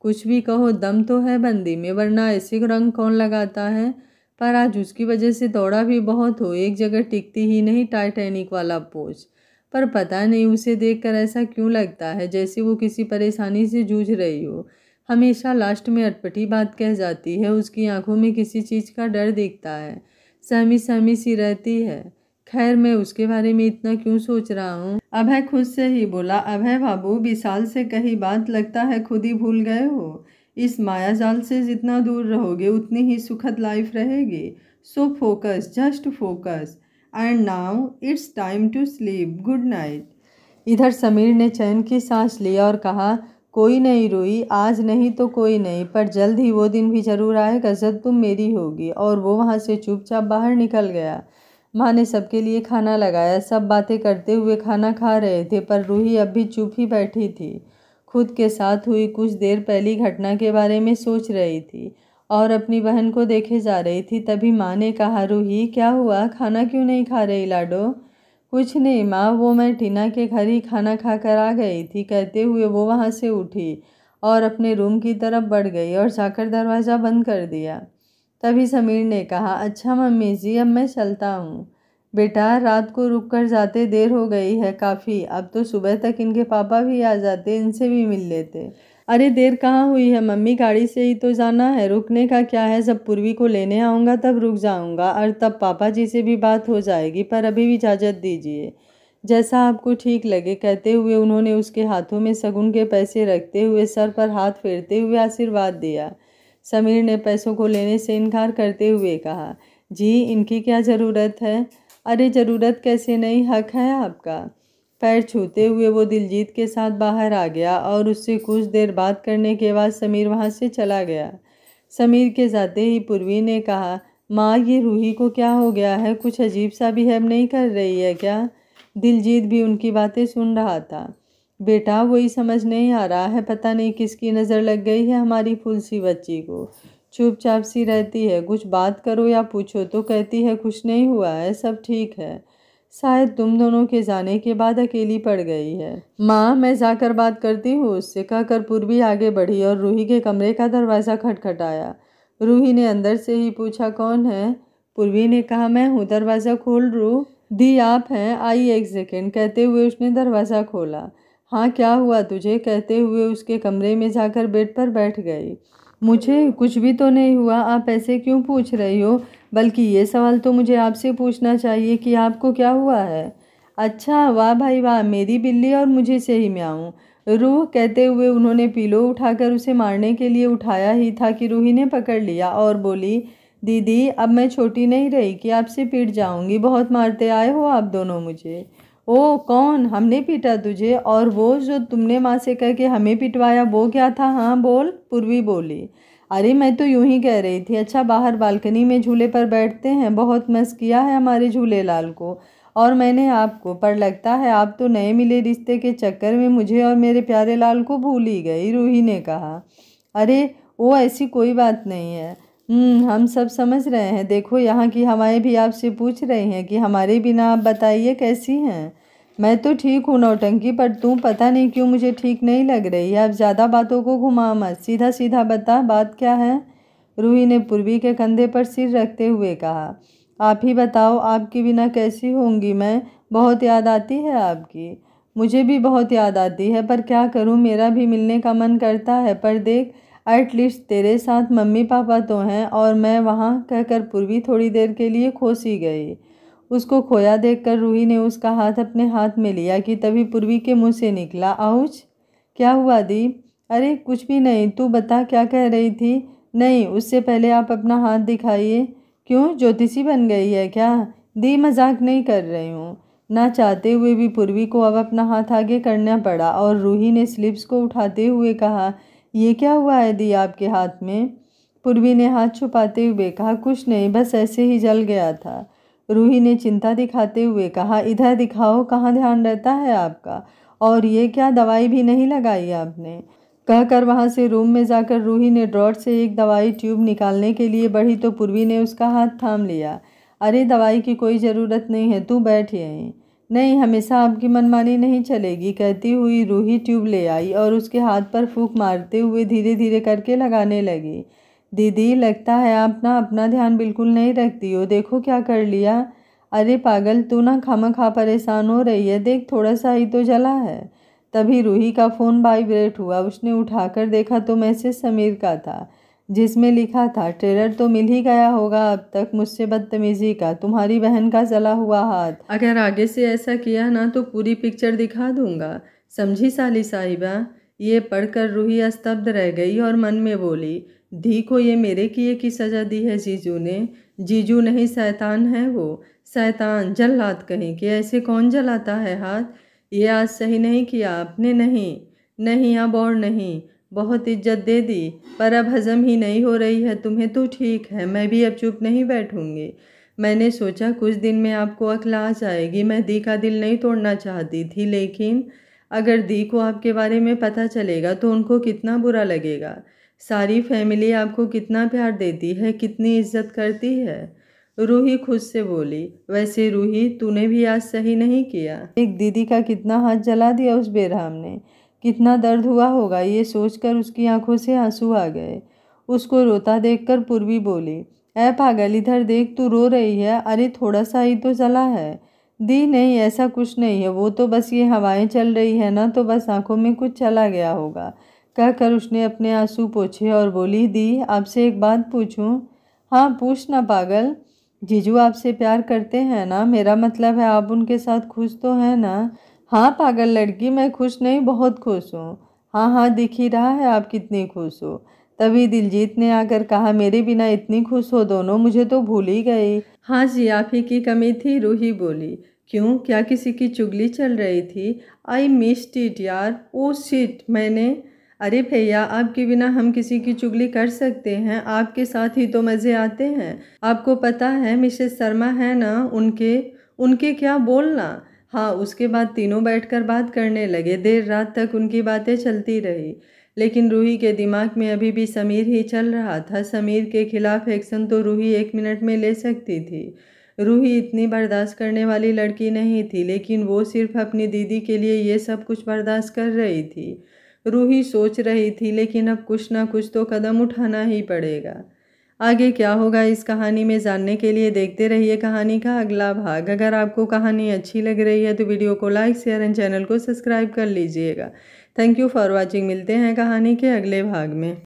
कुछ भी कहो दम तो है बंदी में वरना ऐसे रंग कौन लगाता है पर आज उसकी वजह से दौड़ा भी बहुत हो एक जगह टिकती ही नहीं टाइटैनिक वाला पोज पर पता नहीं उसे देखकर ऐसा क्यों लगता है जैसे वो किसी परेशानी से जूझ रही हो हमेशा लास्ट में अटपटी बात कह जाती है उसकी आंखों में किसी चीज़ का डर दिखता है सहमी सहमी सी रहती है खैर मैं उसके बारे में इतना क्यों सोच रहा हूँ अभय खुद से ही बोला अभय बाबू विशाल से कही बात लगता है खुद ही भूल गए हो इस माया जाल से जितना दूर रहोगे उतनी ही सुखद लाइफ रहेगी so focus just focus and now it's time to sleep good night इधर समीर ने चैन की सांस ली और कहा कोई नहीं रोई आज नहीं तो कोई नहीं पर जल्द ही वो दिन भी जरूर आएगा जब तुम मेरी होगी और वो वहाँ से चुपचाप बाहर निकल गया माँ ने सबके लिए खाना लगाया सब बातें करते हुए खाना खा रहे थे पर रूही अब भी चुप ही बैठी थी खुद के साथ हुई कुछ देर पहली घटना के बारे में सोच रही थी और अपनी बहन को देखे जा रही थी तभी माँ ने कहा रूही क्या हुआ खाना क्यों नहीं खा रही लाडो कुछ नहीं माँ वो मैं टीना के घर ही खाना खा कर आ गई थी कहते हुए वो वहाँ से उठी और अपने रूम की तरफ बढ़ गई और जाकर दरवाज़ा बंद कर दिया तभी समीर ने कहा अच्छा मम्मी जी अब मैं चलता हूँ बेटा रात को रुक कर जाते देर हो गई है काफ़ी अब तो सुबह तक इनके पापा भी आ जाते इनसे भी मिल लेते अरे देर कहाँ हुई है मम्मी गाड़ी से ही तो जाना है रुकने का क्या है जब पूर्वी को लेने आऊँगा तब रुक जाऊँगा और तब पापा जी से भी बात हो जाएगी पर अभी भी इजाज़त दीजिए जैसा आपको ठीक लगे कहते हुए उन्होंने उसके हाथों में शगुन के पैसे रखते हुए सर पर हाथ फेरते हुए आशीर्वाद दिया समीर ने पैसों को लेने से इनकार करते हुए कहा जी इनकी क्या ज़रूरत है अरे ज़रूरत कैसे नहीं हक है आपका पैर छूते हुए वो दिलजीत के साथ बाहर आ गया और उससे कुछ देर बात करने के बाद समीर वहाँ से चला गया समीर के जाते ही पूर्वी ने कहा माँ ये रूही को क्या हो गया है कुछ अजीब सा बिहेव नहीं कर रही है क्या दिलजीत भी उनकी बातें सुन रहा था बेटा वही समझ नहीं आ रहा है पता नहीं किसकी नज़र लग गई है हमारी फूल सी बच्ची को चुपचाप सी रहती है कुछ बात करो या पूछो तो कहती है कुछ नहीं हुआ है सब ठीक है शायद तुम दोनों के जाने के बाद अकेली पड़ गई है माँ मैं जाकर बात करती हूँ उससे कहकर पूर्वी आगे बढ़ी और रूही के कमरे का दरवाज़ा खटखटाया रूही ने अंदर से ही पूछा कौन है पूर्वी ने कहा मैं हूँ दरवाज़ा खोल रू दी आप हैं आई एक सेकेंड कहते हुए उसने दरवाज़ा खोला हाँ क्या हुआ तुझे कहते हुए उसके कमरे में जाकर बेड पर बैठ गई मुझे कुछ भी तो नहीं हुआ आप ऐसे क्यों पूछ रही हो बल्कि ये सवाल तो मुझे आपसे पूछना चाहिए कि आपको क्या हुआ है अच्छा वाह भाई वाह मेरी बिल्ली और मुझे से ही म्याऊँ रूह कहते हुए उन्होंने पीलो उठाकर उसे मारने के लिए उठाया ही था कि रूही ने पकड़ लिया और बोली दीदी अब मैं छोटी नहीं रही कि आपसे पीट जाऊंगी बहुत मारते आए हो आप दोनों मुझे ओ कौन हमने पीटा तुझे और वो जो तुमने माँ से कह के हमें पिटवाया वो क्या था हाँ बोल पूर्वी बोली अरे मैं तो यूं ही कह रही थी अच्छा बाहर बालकनी में झूले पर बैठते हैं बहुत मस किया है हमारे झूले लाल को और मैंने आपको पर लगता है आप तो नए मिले रिश्ते के चक्कर में मुझे और मेरे प्यारे लाल को भूल ही गई रूही ने कहा अरे वो ऐसी कोई बात नहीं है हम्म, हम सब समझ रहे हैं देखो यहाँ की हवाएं भी आपसे पूछ रही हैं कि हमारे बिना आप बताइए कैसी हैं मैं तो ठीक हूँ नौटंकी पर तू पता नहीं क्यों मुझे ठीक नहीं लग रही है अब ज़्यादा बातों को घुमा मत सीधा सीधा बता बात क्या है रूही ने पूर्वी के कंधे पर सिर रखते हुए कहा आप ही बताओ आपके बिना कैसी होंगी मैं बहुत याद आती है आपकी मुझे भी बहुत याद आती है पर क्या करूँ मेरा भी मिलने का मन करता है पर देख एटलीस्ट तेरे साथ मम्मी पापा तो हैं और मैं वहाँ कहकर पूर्वी थोड़ी देर के लिए खोसी गई उसको खोया देखकर रूही ने उसका हाथ अपने हाथ में लिया कि तभी पूर्वी के मुंह से निकला आउच क्या हुआ दी अरे कुछ भी नहीं तू बता क्या कह रही थी नहीं उससे पहले आप अपना हाथ दिखाइए क्यों ज्योतिषी बन गई है क्या दी मजाक नहीं कर रही हूँ ना चाहते हुए भी पूर्वी को अब अपना हाथ आगे करना पड़ा और रूही ने स्लिप्स को उठाते हुए कहा ये क्या हुआ है दी आपके हाथ में पूर्वी ने हाथ छुपाते हुए कहा कुछ नहीं बस ऐसे ही जल गया था रूही ने चिंता दिखाते हुए कहा इधर दिखाओ कहाँ ध्यान रहता है आपका और ये क्या दवाई भी नहीं लगाई आपने कहकर वहाँ से रूम में जाकर रूही ने ड्रॉट से एक दवाई ट्यूब निकालने के लिए बढ़ी तो पूर्वी ने उसका हाथ थाम लिया अरे दवाई की कोई ज़रूरत नहीं है तू बैठ यही नहीं हमेशा आपकी मनमानी नहीं चलेगी कहती हुई रूही ट्यूब ले आई और उसके हाथ पर फूक मारते हुए धीरे धीरे करके लगाने लगी दीदी लगता है आप ना अपना ध्यान बिल्कुल नहीं रखती हो देखो क्या कर लिया अरे पागल तू ना खामा खा परेशान हो रही है देख थोड़ा सा ही तो जला है तभी रूही का फ़ोन वाइब्रेट हुआ उसने उठाकर देखा तो मैसेज समीर का था जिसमें लिखा था ट्रेलर तो मिल ही गया होगा अब तक मुझसे बदतमीजी का तुम्हारी बहन का जला हुआ हाथ अगर आगे से ऐसा किया ना तो पूरी पिक्चर दिखा दूंगा समझी साली साहिबा ये पढ़कर रूही अस्तब्ध रह गई और मन में बोली धी को ये मेरे किए की सज़ा दी है जीजू ने जीजू नहीं शैतान है वो शैतान जल्लाद कहें कि ऐसे कौन जलाता है हाथ ये आज सही नहीं किया आपने नहीं नहीं अब और नहीं बहुत इज्जत दे दी पर अब हजम ही नहीं हो रही है तुम्हें तो ठीक है मैं भी अब चुप नहीं बैठूंगी मैंने सोचा कुछ दिन में आपको अकल आ जाएगी मैं दी का दिल नहीं तोड़ना चाहती थी लेकिन अगर दी को आपके बारे में पता चलेगा तो उनको कितना बुरा लगेगा सारी फैमिली आपको कितना प्यार देती है कितनी इज्जत करती है रूही खुद से बोली वैसे रूही तूने भी आज सही नहीं किया एक दीदी का कितना हाथ जला दिया उस बेराम ने कितना दर्द हुआ होगा ये सोचकर उसकी आंखों से आंसू आ गए उसको रोता देखकर पूर्वी बोली ऐ पागल इधर देख तू रो रही है अरे थोड़ा सा ही तो जला है दी नहीं ऐसा कुछ नहीं है वो तो बस ये हवाएं चल रही है ना तो बस आंखों में कुछ चला गया होगा कहकर उसने अपने आंसू पोछे और बोली दी आपसे एक बात पूछूं हाँ पूछ ना पागल जीजू आपसे प्यार करते हैं ना मेरा मतलब है आप उनके साथ खुश तो हैं ना हाँ पागल लड़की मैं खुश नहीं बहुत खुश हूँ हाँ हाँ दिख ही रहा है आप कितनी खुश हो तभी दिलजीत ने आकर कहा मेरे बिना इतनी खुश हो दोनों मुझे तो भूल ही गई हाँ जी आप ही की कमी थी रूही बोली क्यों क्या किसी की चुगली चल रही थी आई मिस्ड इट यार ओ शिट मैंने अरे भैया आपके बिना हम किसी की चुगली कर सकते हैं आपके साथ ही तो मज़े आते हैं आपको पता है मिसेस शर्मा है ना उनके उनके क्या बोलना हाँ उसके बाद तीनों बैठकर बात करने लगे देर रात तक उनकी बातें चलती रही लेकिन रूही के दिमाग में अभी भी समीर ही चल रहा था समीर के खिलाफ एक्शन तो रूही एक मिनट में ले सकती थी रूही इतनी बर्दाश्त करने वाली लड़की नहीं थी लेकिन वो सिर्फ अपनी दीदी के लिए ये सब कुछ बर्दाश्त कर रही थी रूही सोच रही थी लेकिन अब कुछ ना कुछ तो कदम उठाना ही पड़ेगा आगे क्या होगा इस कहानी में जानने के लिए देखते रहिए कहानी का अगला भाग अगर आपको कहानी अच्छी लग रही है तो वीडियो को लाइक शेयर एंड चैनल को सब्सक्राइब कर लीजिएगा थैंक यू फॉर वॉचिंग मिलते हैं कहानी के अगले भाग में